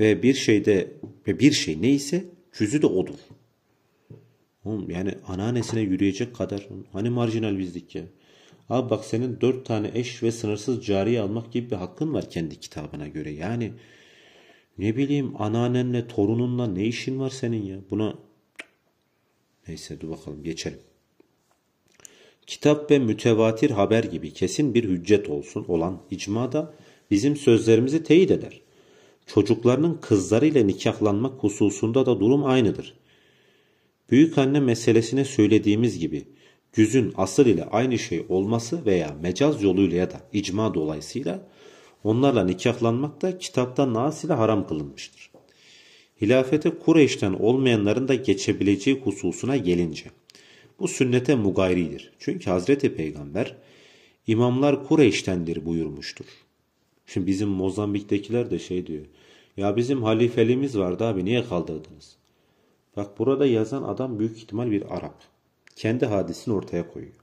ve bir şeyde ve bir şey neyse Cüzü de odur. Oğlum yani anneannesine yürüyecek kadar hani marjinal bizdik ya. Abi bak senin dört tane eş ve sınırsız cariye almak gibi bir hakkın var kendi kitabına göre. Yani ne bileyim anneannenle torununla ne işin var senin ya? Buna neyse dur bakalım geçelim. Kitap ve mütevatir haber gibi kesin bir hüccet olsun olan icma da bizim sözlerimizi teyit eder çocuklarının kızlarıyla nikahlanmak hususunda da durum aynıdır. Büyük anne meselesine söylediğimiz gibi cüzün asıl ile aynı şey olması veya mecaz yoluyla ya da icma dolayısıyla onlarla nikahlanmak da kitapta nas ile haram kılınmıştır. Hilafete Kureyş'ten olmayanların da geçebileceği hususuna gelince bu sünnete mugayridir. Çünkü Hazreti Peygamber imamlar Kureyş'tendir buyurmuştur. Şimdi bizim Mozambik'tekiler de şey diyor. Ya bizim halifeliğimiz vardı abi niye kaldırdınız? Bak burada yazan adam büyük ihtimal bir Arap. Kendi hadisini ortaya koyuyor.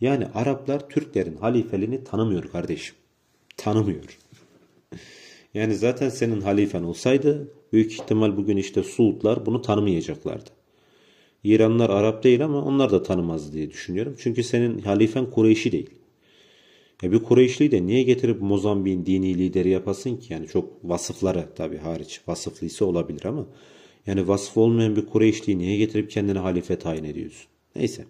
Yani Araplar Türklerin halifeliğini tanımıyor kardeşim. Tanımıyor. Yani zaten senin halifen olsaydı büyük ihtimal bugün işte Suudlar bunu tanımayacaklardı. İranlar Arap değil ama onlar da tanımaz diye düşünüyorum. Çünkü senin halifen Kureyşi değil. E bir Kureyşli de niye getirip Mozambik'in dini lideri yapasın ki? Yani çok vasıfları tabi hariç vasıflıysa olabilir ama yani vasıf olmayan bir Kureyşli'yi niye getirip kendine halife tayin ediyorsun? Neyse.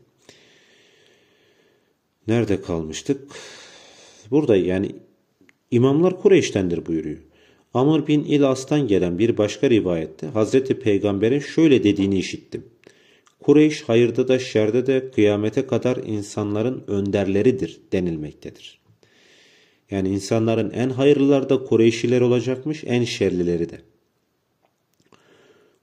Nerede kalmıştık? Burada yani imamlar Kureyş'tendir buyuruyor. Amr bin İlas'tan gelen bir başka rivayette Hazreti Peygamber'in şöyle dediğini işittim. Kureyş hayırda da şerde de kıyamete kadar insanların önderleridir denilmektedir. Yani insanların en hayırlıları da Kureyşliler olacakmış, en şerlileri de.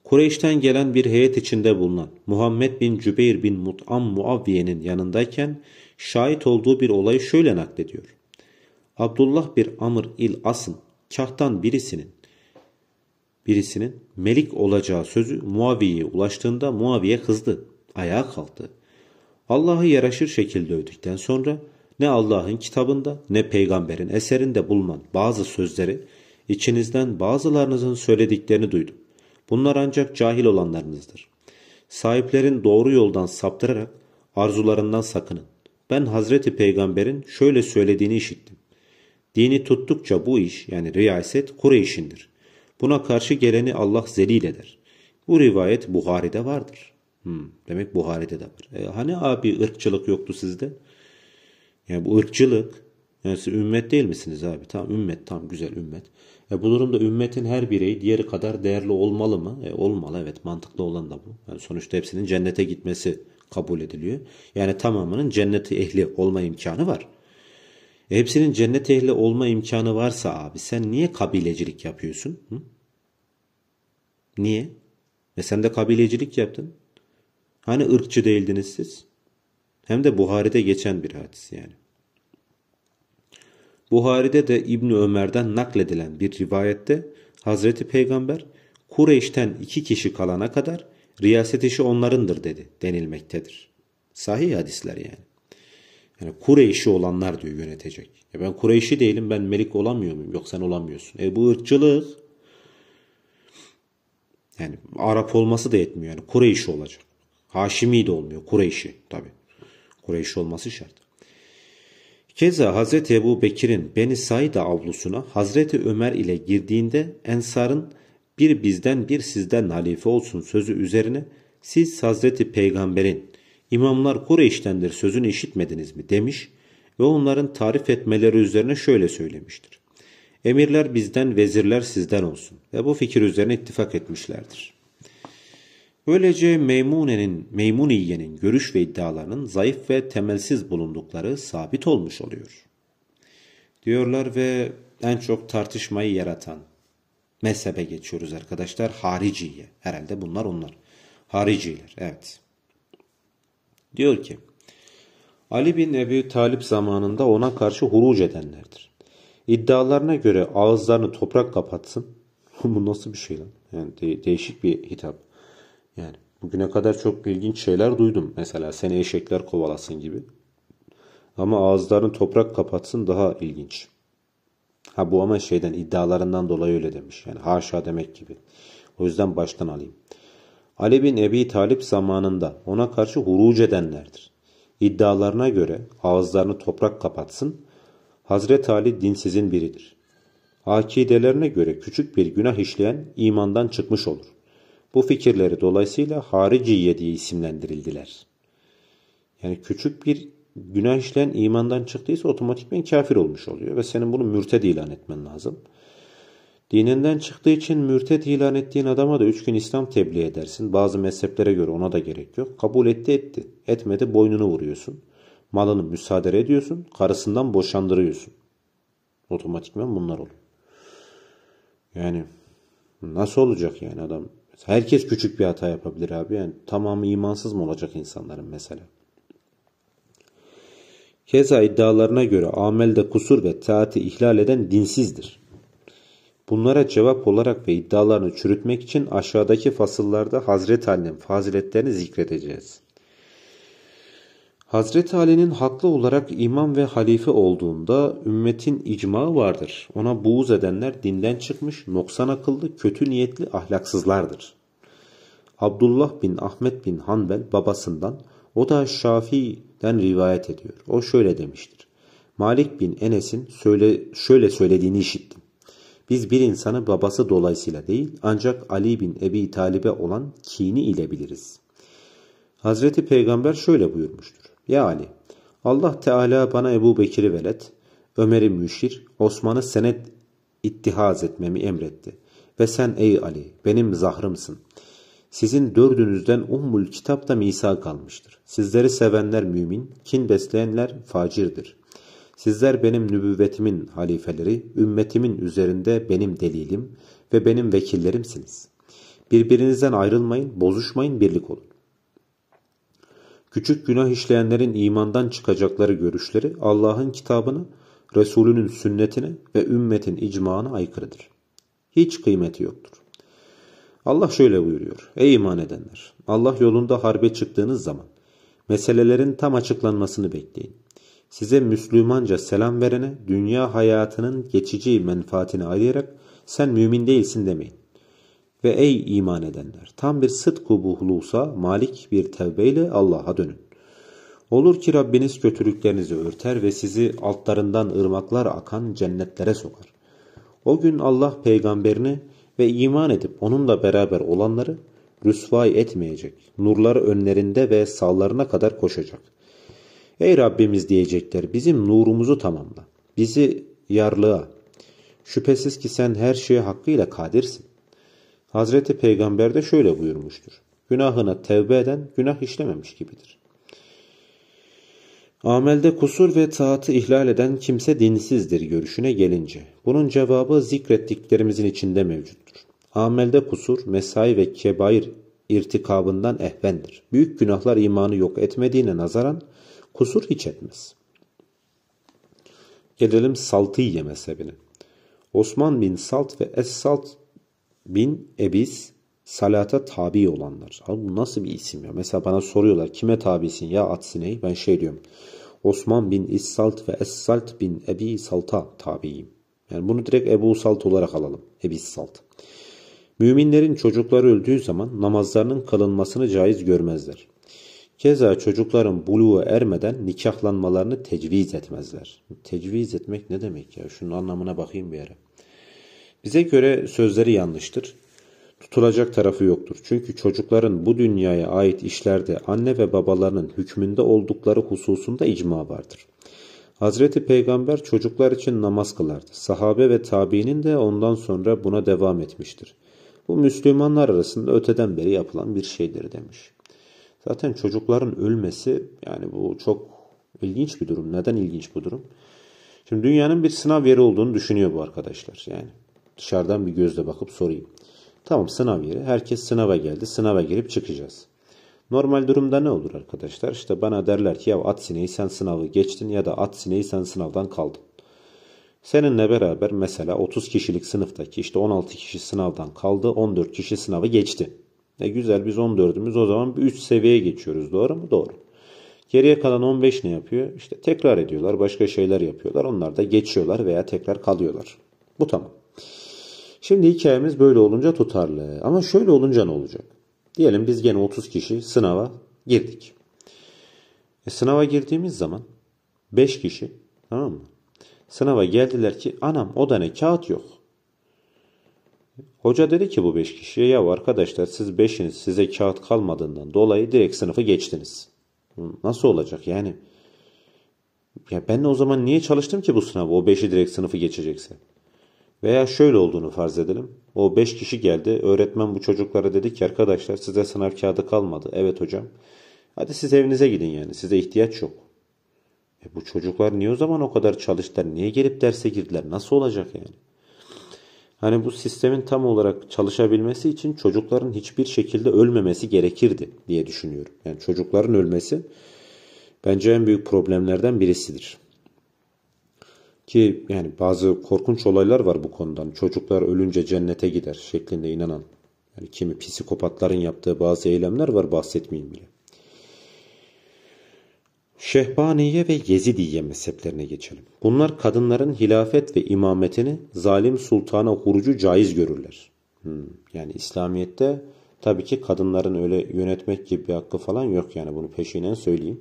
Kureyş'ten gelen bir heyet içinde bulunan Muhammed bin Cübeyr bin Mut'am Muavviye'nin yanındayken şahit olduğu bir olayı şöyle naklediyor. Abdullah bir Amr il As'ın kahtan birisinin birisinin melik olacağı sözü Muaviye'ye ulaştığında Muaviye kızdı. Ayağa kalktı. Allah'ı yaraşır şekilde övdükten sonra ne Allah'ın kitabında ne peygamberin eserinde bulunan bazı sözleri içinizden bazılarınızın söylediklerini duydum. Bunlar ancak cahil olanlarınızdır. Sahiplerin doğru yoldan saptırarak arzularından sakının. Ben Hazreti Peygamber'in şöyle söylediğini işittim. Dini tuttukça bu iş yani riyaset Kureyş'indir. Buna karşı geleni Allah zelil eder. Bu rivayet Buhari'de vardır. Hmm, demek Buhari'de de var. E, hani abi ırkçılık yoktu sizde? Yani bu ırkçılık. Yani siz ümmet değil misiniz abi? Tamam ümmet tam güzel ümmet. E bu durumda ümmetin her bireyi diğeri kadar değerli olmalı mı? E olmalı evet mantıklı olan da bu. Yani sonuçta hepsinin cennete gitmesi kabul ediliyor. Yani tamamının cenneti ehli olma imkanı var. E hepsinin cennet ehli olma imkanı varsa abi sen niye kabilecilik yapıyorsun? Hı? Niye? Ve sen de kabilecilik yaptın. Hani ırkçı değildiniz siz? Hem de Buhari'de geçen bir hadis yani. Buhari'de de İbni Ömer'den nakledilen bir rivayette Hazreti Peygamber Kureyş'ten iki kişi kalana kadar riyaset işi onlarındır dedi denilmektedir. Sahih hadisler yani. Yani Kureyş'i olanlar diyor yönetecek. Ya ben Kureyş'i değilim ben melik olamıyor muyum? Yok sen olamıyorsun. E bu ırkçılık. Yani Arap olması da yetmiyor yani Kureyş olacak. Haşimi de olmuyor Kureyş'i tabi. Kureyş olması şart. Keza Hazreti Ebu Bekir'in Beni Said avlusuna Hazreti Ömer ile girdiğinde Ensar'ın bir bizden bir sizden halife olsun sözü üzerine siz Hazreti Peygamber'in imamlar Kureyş'tendir sözünü işitmediniz mi demiş ve onların tarif etmeleri üzerine şöyle söylemiştir. Emirler bizden, vezirler sizden olsun ve bu fikir üzerine ittifak etmişlerdir.'' Böylece Meymune'nin, Meymuniye'nin görüş ve iddialarının zayıf ve temelsiz bulundukları sabit olmuş oluyor. Diyorlar ve en çok tartışmayı yaratan mezhebe geçiyoruz arkadaşlar. Hariciye. Herhalde bunlar onlar. Hariciler. Evet. Diyor ki Ali bin Ebu Talip zamanında ona karşı huruc edenlerdir. İddialarına göre ağızlarını toprak kapatsın. Bu nasıl bir şey lan? Yani de değişik bir hitap. Yani bugüne kadar çok ilginç şeyler duydum. Mesela seni eşekler kovalasın gibi. Ama ağızlarını toprak kapatsın daha ilginç. Ha bu ama şeyden iddialarından dolayı öyle demiş. Yani haşa demek gibi. O yüzden baştan alayım. Ali bin Ebi Talip zamanında ona karşı huruc edenlerdir. İddialarına göre ağızlarını toprak kapatsın, Hazreti Ali dinsizin biridir. Akidelerine göre küçük bir günah işleyen imandan çıkmış olur. Bu fikirleri dolayısıyla hariciye diye isimlendirildiler. Yani küçük bir günah işleyen imandan çıktıysa otomatikmen kafir olmuş oluyor ve senin bunu mürted ilan etmen lazım. Dininden çıktığı için mürted ilan ettiğin adama da üç gün İslam tebliğ edersin. Bazı mezheplere göre ona da gerek yok. Kabul etti etti. Etmedi boynunu vuruyorsun. Malını müsaade ediyorsun. Karısından boşandırıyorsun. Otomatikmen bunlar olur. Yani nasıl olacak yani adam Herkes küçük bir hata yapabilir abi. Yani tamamı imansız mı olacak insanların mesela? Keza iddialarına göre amelde kusur ve taati ihlal eden dinsizdir. Bunlara cevap olarak ve iddialarını çürütmek için aşağıdaki fasıllarda Hazret Ali'nin faziletlerini zikredeceğiz. Hazreti Ali'nin haklı olarak imam ve halife olduğunda ümmetin icma vardır. Ona buğz edenler dinden çıkmış, noksan akıllı, kötü niyetli ahlaksızlardır. Abdullah bin Ahmet bin Hanbel babasından, o da Şafii'den rivayet ediyor. O şöyle demiştir. Malik bin Enes'in söyle, şöyle söylediğini işittim. Biz bir insanı babası dolayısıyla değil ancak Ali bin Ebi Talib'e olan kini ile biliriz. Hazreti Peygamber şöyle buyurmuştur. Ya Ali, Allah Teala bana Ebu Bekir'i velet, Ömer'i müşir, Osman'ı senet ittihaz etmemi emretti. Ve sen ey Ali, benim zahrımsın. Sizin dördünüzden ummul da misa kalmıştır. Sizleri sevenler mümin, kin besleyenler facirdir. Sizler benim nübüvvetimin halifeleri, ümmetimin üzerinde benim delilim ve benim vekillerimsiniz. Birbirinizden ayrılmayın, bozuşmayın, birlik olun. Küçük günah işleyenlerin imandan çıkacakları görüşleri Allah'ın kitabına, Resulünün sünnetine ve ümmetin icmağına aykırıdır. Hiç kıymeti yoktur. Allah şöyle buyuruyor. Ey iman edenler! Allah yolunda harbe çıktığınız zaman meselelerin tam açıklanmasını bekleyin. Size Müslümanca selam verene dünya hayatının geçici menfaatini ayırarak sen mümin değilsin demeyin. Ve ey iman edenler! Tam bir sıdku buhlusa malik bir tevbeyle Allah'a dönün. Olur ki Rabbiniz kötülüklerinizi örter ve sizi altlarından ırmaklar akan cennetlere sokar. O gün Allah peygamberini ve iman edip onunla beraber olanları rüsvay etmeyecek. Nurları önlerinde ve sağlarına kadar koşacak. Ey Rabbimiz diyecekler bizim nurumuzu tamamla. Bizi yarlığa. Şüphesiz ki sen her şeye hakkıyla kadirsin. Hazreti Peygamber de şöyle buyurmuştur. Günahına tevbe eden günah işlememiş gibidir. Amelde kusur ve taatı ihlal eden kimse dinsizdir görüşüne gelince. Bunun cevabı zikrettiklerimizin içinde mevcuttur. Amelde kusur, mesai ve kebair irtikabından ehvendir. Büyük günahlar imanı yok etmediğine nazaran kusur hiç etmez. Gelelim Saltiye mezhebine. Osman bin Salt ve Es-Salt bin Ebis salata tabi olanlar. Abi bu nasıl bir isim ya? Mesela bana soruyorlar kime tabisin ya Atsiney? Ben şey diyorum. Osman bin İssalt ve Essalt bin Ebi Salt'a tabiyim. Yani bunu direkt Ebu Salt olarak alalım. Ebi Salt. Müminlerin çocukları öldüğü zaman namazlarının kılınmasını caiz görmezler. Keza çocukların buluğu ermeden nikahlanmalarını tecviz etmezler. Tecviz etmek ne demek ya? Şunun anlamına bakayım bir yere. Bize göre sözleri yanlıştır. Tutulacak tarafı yoktur. Çünkü çocukların bu dünyaya ait işlerde anne ve babalarının hükmünde oldukları hususunda icma vardır. Hazreti Peygamber çocuklar için namaz kılardı. Sahabe ve tabiinin de ondan sonra buna devam etmiştir. Bu Müslümanlar arasında öteden beri yapılan bir şeydir demiş. Zaten çocukların ölmesi yani bu çok ilginç bir durum. Neden ilginç bu durum? Şimdi dünyanın bir sınav yeri olduğunu düşünüyor bu arkadaşlar yani. Dışarıdan bir gözle bakıp sorayım. Tamam sınav yeri. Herkes sınava geldi. Sınava girip çıkacağız. Normal durumda ne olur arkadaşlar? İşte bana derler ki ya at sineği sen sınavı geçtin ya da at sineği sen sınavdan kaldın. Seninle beraber mesela 30 kişilik sınıftaki işte 16 kişi sınavdan kaldı 14 kişi sınavı geçti. Ne güzel biz 14'ümüz o zaman bir üst seviyeye geçiyoruz doğru mu? Doğru. Geriye kalan 15 ne yapıyor? İşte tekrar ediyorlar başka şeyler yapıyorlar onlar da geçiyorlar veya tekrar kalıyorlar. Bu tamam. Şimdi hikayemiz böyle olunca tutarlı. Ama şöyle olunca ne olacak? Diyelim biz gene 30 kişi sınava girdik. E, sınava girdiğimiz zaman 5 kişi tamam mı? Sınava geldiler ki anam o da ne kağıt yok. Hoca dedi ki bu 5 kişiye ya arkadaşlar siz 5'iniz size kağıt kalmadığından dolayı direkt sınıfı geçtiniz. Nasıl olacak yani? Ya ben de o zaman niye çalıştım ki bu sınavı o 5'i direkt sınıfı geçecekse? Veya şöyle olduğunu farz edelim. O 5 kişi geldi. Öğretmen bu çocuklara dedi ki arkadaşlar size sınav kağıdı kalmadı. Evet hocam. Hadi siz evinize gidin yani. Size ihtiyaç yok. E bu çocuklar niye o zaman o kadar çalıştılar? Niye gelip derse girdiler? Nasıl olacak yani? Hani bu sistemin tam olarak çalışabilmesi için çocukların hiçbir şekilde ölmemesi gerekirdi diye düşünüyorum. Yani çocukların ölmesi bence en büyük problemlerden birisidir. Ki yani bazı korkunç olaylar var bu konudan. Çocuklar ölünce cennete gider şeklinde inanan. Yani kimi psikopatların yaptığı bazı eylemler var bahsetmeyeyim bile. Şehbaniye ve Yezidiye mezheplerine geçelim. Bunlar kadınların hilafet ve imametini zalim sultana hurucu caiz görürler. Hmm. Yani İslamiyet'te tabii ki kadınların öyle yönetmek gibi bir hakkı falan yok yani bunu peşinen söyleyeyim.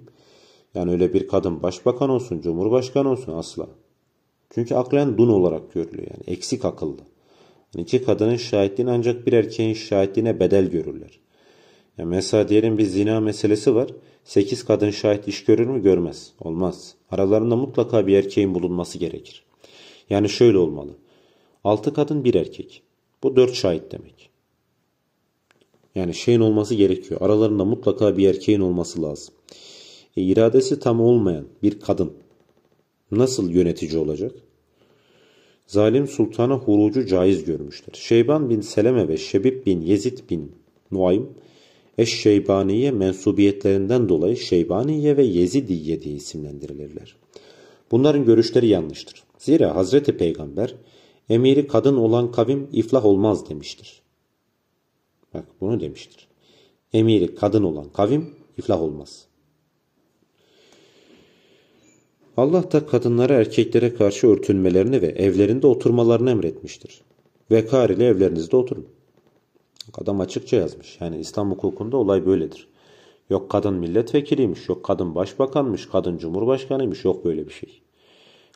Yani öyle bir kadın başbakan olsun, cumhurbaşkanı olsun asla. Çünkü aklen dun olarak görülüyor yani eksik akıllı. Yani iki kadının şahitliğin ancak bir erkeğin şahitliğine bedel görürler. Yani mesela diyelim bir zina meselesi var. Sekiz kadın şahit iş görür mü? Görmez. Olmaz. Aralarında mutlaka bir erkeğin bulunması gerekir. Yani şöyle olmalı. Altı kadın bir erkek. Bu dört şahit demek. Yani şeyin olması gerekiyor. Aralarında mutlaka bir erkeğin olması lazım. E, iradesi tam olmayan bir kadın nasıl yönetici olacak? Zalim sultana hurucu caiz görmüştür. Şeyban bin Seleme ve Şebib bin Yezid bin Nuaym Şeybaniye mensubiyetlerinden dolayı Şeybaniye ve Yezidiye diye isimlendirilirler. Bunların görüşleri yanlıştır. Zira Hazreti Peygamber emiri kadın olan kavim iflah olmaz demiştir. Bak bunu demiştir. Emiri kadın olan kavim iflah olmaz. Allah da kadınlara erkeklere karşı örtünmelerini ve evlerinde oturmalarını emretmiştir. Vekar ile evlerinizde oturun. Adam açıkça yazmış. Yani İslam hukukunda olay böyledir. Yok kadın milletvekiliymiş, yok kadın başbakanmış, kadın cumhurbaşkanıymış, yok böyle bir şey.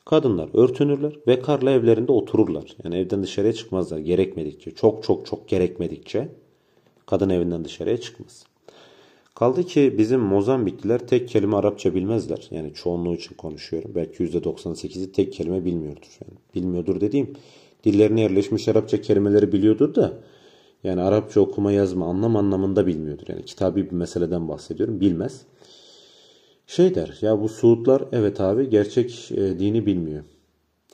Kadınlar örtünürler ve karla evlerinde otururlar. Yani evden dışarıya çıkmazlar gerekmedikçe, çok çok çok gerekmedikçe kadın evinden dışarıya çıkmaz. Kaldı ki bizim Mozambikliler tek kelime Arapça bilmezler. Yani çoğunluğu için konuşuyorum. Belki %98'i tek kelime bilmiyordur. Yani bilmiyordur dediğim dillerine yerleşmiş Arapça kelimeleri biliyordur da yani Arapça okuma yazma anlam anlamında bilmiyordur. Yani kitabi bir meseleden bahsediyorum. Bilmez. Şey der ya bu Suudlar evet abi gerçek e, dini bilmiyor.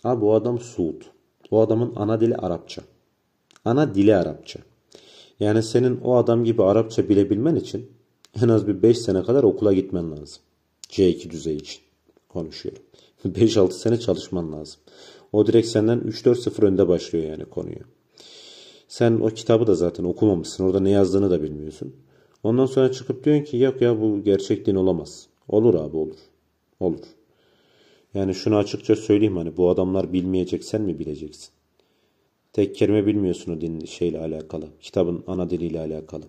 Abi o adam Suud. O adamın ana dili Arapça. Ana dili Arapça. Yani senin o adam gibi Arapça bilebilmen için en az bir 5 sene kadar okula gitmen lazım. C2 düzeyi için konuşuyorum. 5-6 sene çalışman lazım. O direkt senden 3-4-0 önde başlıyor yani konuyu. Sen o kitabı da zaten okumamışsın. Orada ne yazdığını da bilmiyorsun. Ondan sonra çıkıp diyorsun ki yok ya bu gerçek din olamaz. Olur abi olur. Olur. Yani şunu açıkça söyleyeyim hani bu adamlar bilmeyecek sen mi bileceksin? Tek kelime bilmiyorsun o din şeyle alakalı. Kitabın ana diliyle alakalı.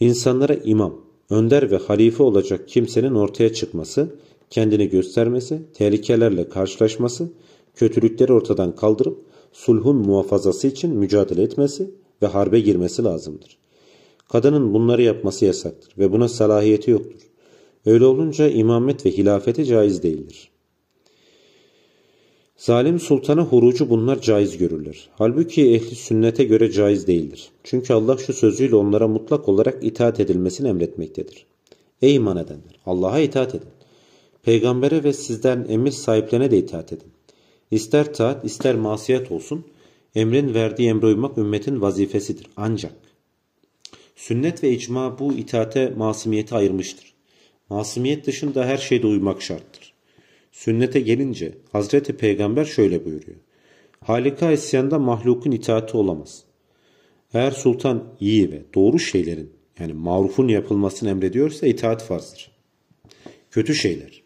İnsanlara imam, önder ve halife olacak kimsenin ortaya çıkması, kendini göstermesi, tehlikelerle karşılaşması, kötülükleri ortadan kaldırıp sulhun muhafazası için mücadele etmesi ve harbe girmesi lazımdır. Kadının bunları yapması yasaktır ve buna salahiyeti yoktur. Öyle olunca imamet ve hilafeti caiz değildir.'' Zalim sultana hurucu bunlar caiz görürler. Halbuki ehli sünnete göre caiz değildir. Çünkü Allah şu sözüyle onlara mutlak olarak itaat edilmesini emretmektedir. Ey iman edenler! Allah'a itaat edin. Peygambere ve sizden emir sahiplerine de itaat edin. İster taat ister masiyet olsun, emrin verdiği emre uymak ümmetin vazifesidir. Ancak sünnet ve icma bu itaate masumiyeti ayırmıştır. Masumiyet dışında her şeyde uymak şarttır. Sünnete gelince Hazreti Peygamber şöyle buyuruyor. Halika isyanda mahlukun itaati olamaz. Eğer sultan iyi ve doğru şeylerin yani marufun yapılmasını emrediyorsa itaat farzdır. Kötü şeyler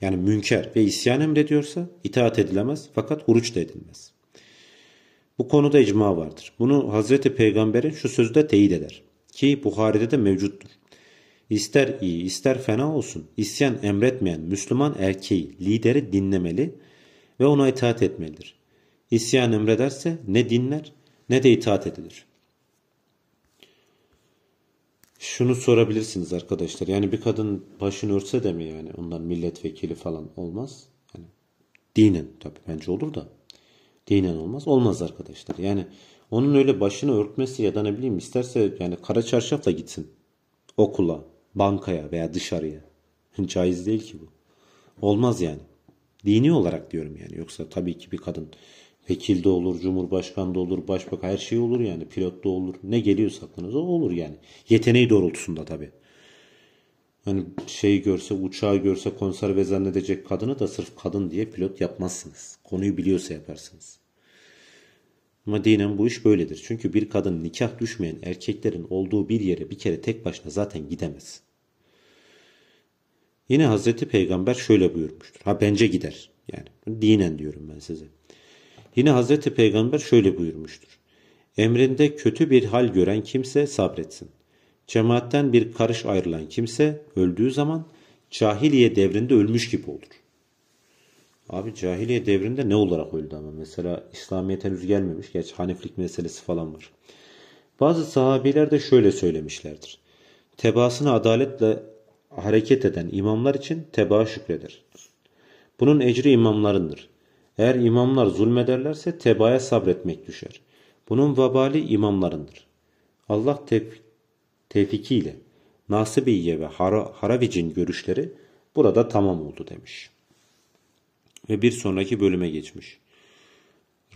yani münker ve isyan emrediyorsa itaat edilemez fakat huruç da edilmez. Bu konuda icma vardır. Bunu Hazreti Peygamber'in şu sözü de teyit eder ki Buhari'de de mevcuttur. İster iyi ister fena olsun isyan emretmeyen Müslüman erkeği lideri dinlemeli ve ona itaat etmelidir. İsyan emrederse ne dinler ne de itaat edilir. Şunu sorabilirsiniz arkadaşlar. Yani bir kadın başını örtse de mi yani ondan milletvekili falan olmaz? Yani dinen tabii bence olur da dinen olmaz. Olmaz arkadaşlar. Yani onun öyle başını örtmesi ya da ne bileyim isterse yani kara çarşafla gitsin okula bankaya veya dışarıya. Caiz değil ki bu. Olmaz yani. Dini olarak diyorum yani. Yoksa tabii ki bir kadın vekil de olur, cumhurbaşkanı da olur, başbakan her şey olur yani. Pilot da olur. Ne geliyorsa aklınıza olur yani. Yeteneği doğrultusunda tabii. Hani şey görse, uçağı görse konserve zannedecek kadını da sırf kadın diye pilot yapmazsınız. Konuyu biliyorsa yaparsınız. Ama dinen bu iş böyledir. Çünkü bir kadın nikah düşmeyen erkeklerin olduğu bir yere bir kere tek başına zaten gidemez. Yine Hazreti Peygamber şöyle buyurmuştur. Ha bence gider. Yani dinen diyorum ben size. Yine Hazreti Peygamber şöyle buyurmuştur. Emrinde kötü bir hal gören kimse sabretsin. Cemaatten bir karış ayrılan kimse öldüğü zaman cahiliye devrinde ölmüş gibi olur. Abi cahiliye devrinde ne olarak öldü ama mesela İslamiyet henüz gelmemiş. Geç haniflik meselesi falan var. Bazı sahabiler de şöyle söylemişlerdir. Tebasını adaletle hareket eden imamlar için tebaa şükreder. Bunun ecri imamlarındır. Eğer imamlar zulmederlerse tebaya sabretmek düşer. Bunun vabali imamlarındır. Allah tev tevfikiyle Nasibiye ve Har Haravic'in görüşleri burada tamam oldu demiş. Ve bir sonraki bölüme geçmiş.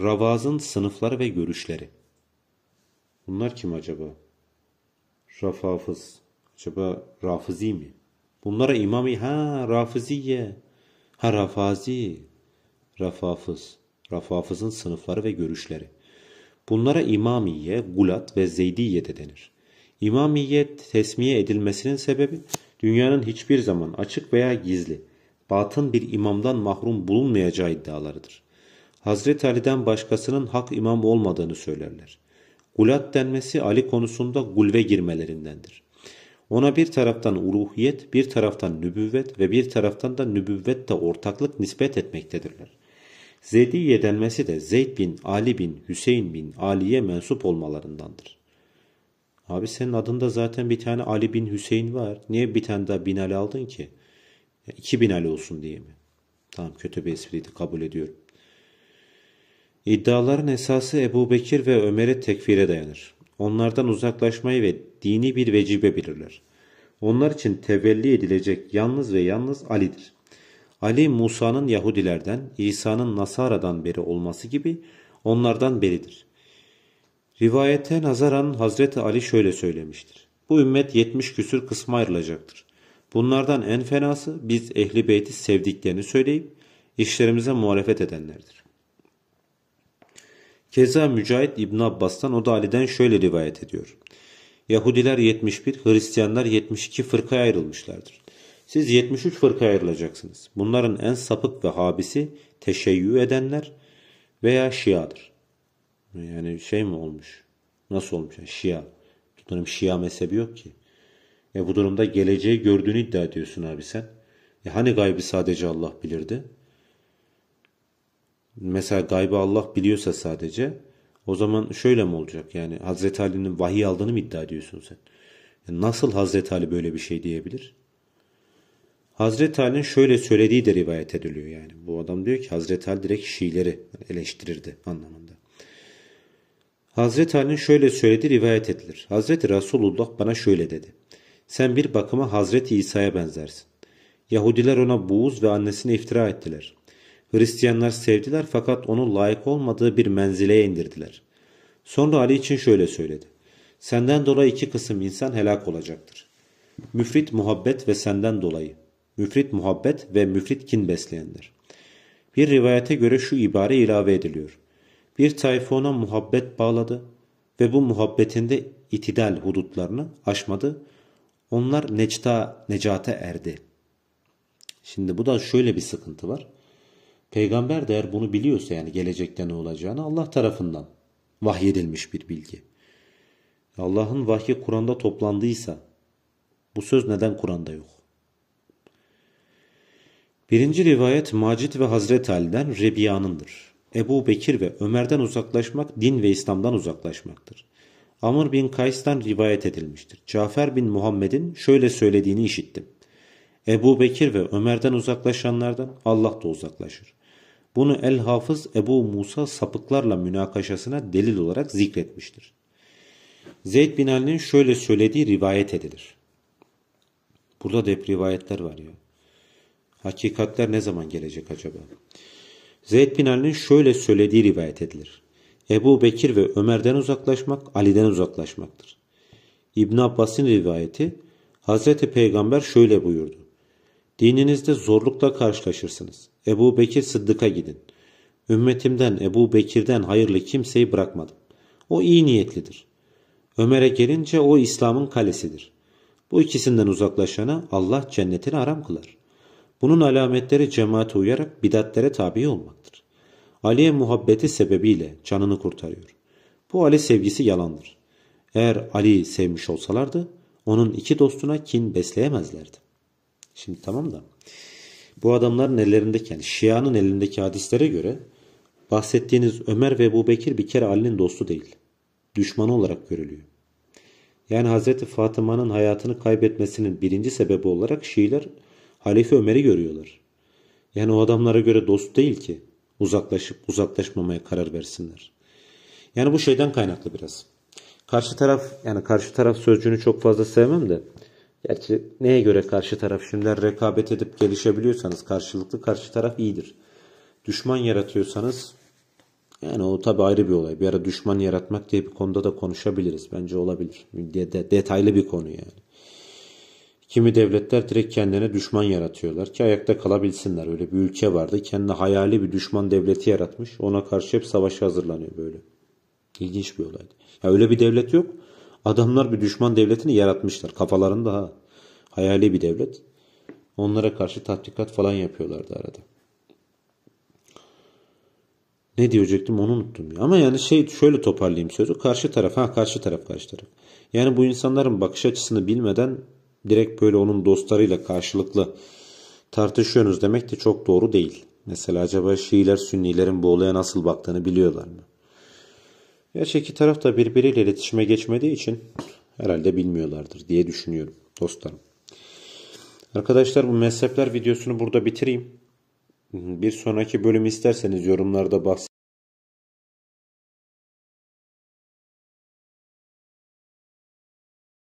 Ravaz'ın sınıfları ve görüşleri. Bunlar kim acaba? Rafafız. Acaba Rafizi mi? Bunlara imam ha rafiziye, ha rafazi, rafafız, rafafızın sınıfları ve görüşleri. Bunlara imamiye, gulat ve zeydiye de denir. İmamiye tesmiye edilmesinin sebebi dünyanın hiçbir zaman açık veya gizli, batın bir imamdan mahrum bulunmayacağı iddialarıdır. Hazreti Ali'den başkasının hak imam olmadığını söylerler. Gulat denmesi Ali konusunda gulve girmelerindendir. Ona bir taraftan uruhiyet, bir taraftan nübüvvet ve bir taraftan da nübüvvette ortaklık nispet etmektedirler. Zediye denmesi de Zeyd bin Ali bin Hüseyin bin Ali'ye mensup olmalarındandır. Abi senin adında zaten bir tane Ali bin Hüseyin var. Niye bir tane daha bin Ali aldın ki? Ya iki bin Ali olsun diye mi? Tamam kötü bir espriydi kabul ediyorum. İddiaların esası Ebu Bekir ve Ömer'e tekfire dayanır. Onlardan uzaklaşmayı ve dini bir vecibe bilirler. Onlar için tevelli edilecek yalnız ve yalnız Ali'dir. Ali Musa'nın Yahudilerden, İsa'nın Nasara'dan beri olması gibi onlardan beridir. Rivayete nazaran Hazreti Ali şöyle söylemiştir. Bu ümmet yetmiş küsür kısma ayrılacaktır. Bunlardan en fenası biz ehli beyti sevdiklerini söyleyip işlerimize muhalefet edenlerdir. Keza Mücahit İbn Abbas'tan o da Ali'den şöyle rivayet ediyor. Yahudiler 71, Hristiyanlar 72 fırkaya ayrılmışlardır. Siz 73 fırkaya ayrılacaksınız. Bunların en sapık ve habisi teşeyyü edenler veya şiadır. Yani şey mi olmuş? Nasıl olmuş? Yani şia. Bunların şia mezhebi yok ki. E bu durumda geleceği gördüğünü iddia ediyorsun abi sen. E hani gaybı sadece Allah bilirdi? Mesela gaybı Allah biliyorsa sadece o zaman şöyle mi olacak yani Hazreti Ali'nin vahiy aldığını mı iddia ediyorsun sen? Yani e, nasıl Hazreti Ali böyle bir şey diyebilir? Hazreti Ali'nin şöyle söylediği de rivayet ediliyor yani. Bu adam diyor ki Hazreti Ali direkt Şiileri eleştirirdi anlamında. Hazreti Ali'nin şöyle söylediği rivayet edilir. Hazreti Resulullah bana şöyle dedi. Sen bir bakıma Hazreti İsa'ya benzersin. Yahudiler ona buğuz ve annesine iftira ettiler. Hristiyanlar sevdiler fakat onu layık olmadığı bir menzile indirdiler. Sonra Ali için şöyle söyledi. Senden dolayı iki kısım insan helak olacaktır. Müfrit muhabbet ve senden dolayı. Müfrit muhabbet ve müfrit kin besleyenler. Bir rivayete göre şu ibare ilave ediliyor. Bir tayfa ona muhabbet bağladı ve bu muhabbetinde itidal hudutlarını aşmadı. Onlar necta, necate erdi. Şimdi bu da şöyle bir sıkıntı var. Peygamber de eğer bunu biliyorsa yani gelecekte ne olacağını Allah tarafından vahyedilmiş bir bilgi. Allah'ın vahyi Kur'an'da toplandıysa bu söz neden Kur'an'da yok? Birinci rivayet Macit ve Hazreti Ali'den Rebiya'nındır. Ebu Bekir ve Ömer'den uzaklaşmak din ve İslam'dan uzaklaşmaktır. Amr bin Kays'tan rivayet edilmiştir. Cafer bin Muhammed'in şöyle söylediğini işittim. Ebu Bekir ve Ömer'den uzaklaşanlardan Allah da uzaklaşır. Bunu El Hafız Ebu Musa sapıklarla münakaşasına delil olarak zikretmiştir. Zeyd bin Ali'nin şöyle söylediği rivayet edilir. Burada da hep rivayetler var ya. Hakikatler ne zaman gelecek acaba? Zeyd bin Ali'nin şöyle söylediği rivayet edilir. Ebu Bekir ve Ömer'den uzaklaşmak, Ali'den uzaklaşmaktır. İbn Abbas'ın rivayeti, Hazreti Peygamber şöyle buyurdu. Dininizde zorlukla karşılaşırsınız. Ebu Bekir Sıddık'a gidin. Ümmetimden Ebu Bekir'den hayırlı kimseyi bırakmadım. O iyi niyetlidir. Ömer'e gelince o İslam'ın kalesidir. Bu ikisinden uzaklaşana Allah cennetini haram kılar. Bunun alametleri cemaate uyarak bidatlere tabi olmaktır. Ali'ye muhabbeti sebebiyle canını kurtarıyor. Bu Ali sevgisi yalandır. Eğer Ali'yi sevmiş olsalardı onun iki dostuna kin besleyemezlerdi. Şimdi tamam da bu adamların ellerindeki yani Şia'nın elindeki hadislere göre bahsettiğiniz Ömer ve Ebu Bekir bir kere Ali'nin dostu değil. Düşmanı olarak görülüyor. Yani Hazreti Fatıma'nın hayatını kaybetmesinin birinci sebebi olarak Şiiler Halife Ömer'i görüyorlar. Yani o adamlara göre dost değil ki uzaklaşıp uzaklaşmamaya karar versinler. Yani bu şeyden kaynaklı biraz. Karşı taraf yani karşı taraf sözcüğünü çok fazla sevmem de Gerçi neye göre karşı taraf Şimdi rekabet edip gelişebiliyorsanız karşılıklı karşı taraf iyidir. Düşman yaratıyorsanız yani o tabi ayrı bir olay. Bir ara düşman yaratmak diye bir konuda da konuşabiliriz. Bence olabilir. De, de, detaylı bir konu yani. Kimi devletler direkt kendine düşman yaratıyorlar ki ayakta kalabilsinler. Öyle bir ülke vardı. Kendine hayali bir düşman devleti yaratmış. Ona karşı hep savaşa hazırlanıyor böyle. İlginç bir olaydı. Ya öyle bir devlet yok. Adamlar bir düşman devletini yaratmışlar kafalarında ha. Hayali bir devlet. Onlara karşı tatbikat falan yapıyorlardı arada. Ne diyecektim onu unuttum ya. Ama yani şey şöyle toparlayayım sözü. Karşı taraf ha karşı taraf karşı taraf. Yani bu insanların bakış açısını bilmeden direkt böyle onun dostlarıyla karşılıklı tartışıyorsunuz demek de çok doğru değil. Mesela acaba Şiiler Sünnilerin bu olaya nasıl baktığını biliyorlar mı? Gerçi iki taraf da birbiriyle iletişime geçmediği için herhalde bilmiyorlardır diye düşünüyorum dostlarım. Arkadaşlar bu mezhepler videosunu burada bitireyim. Bir sonraki bölümü isterseniz yorumlarda bahsedin.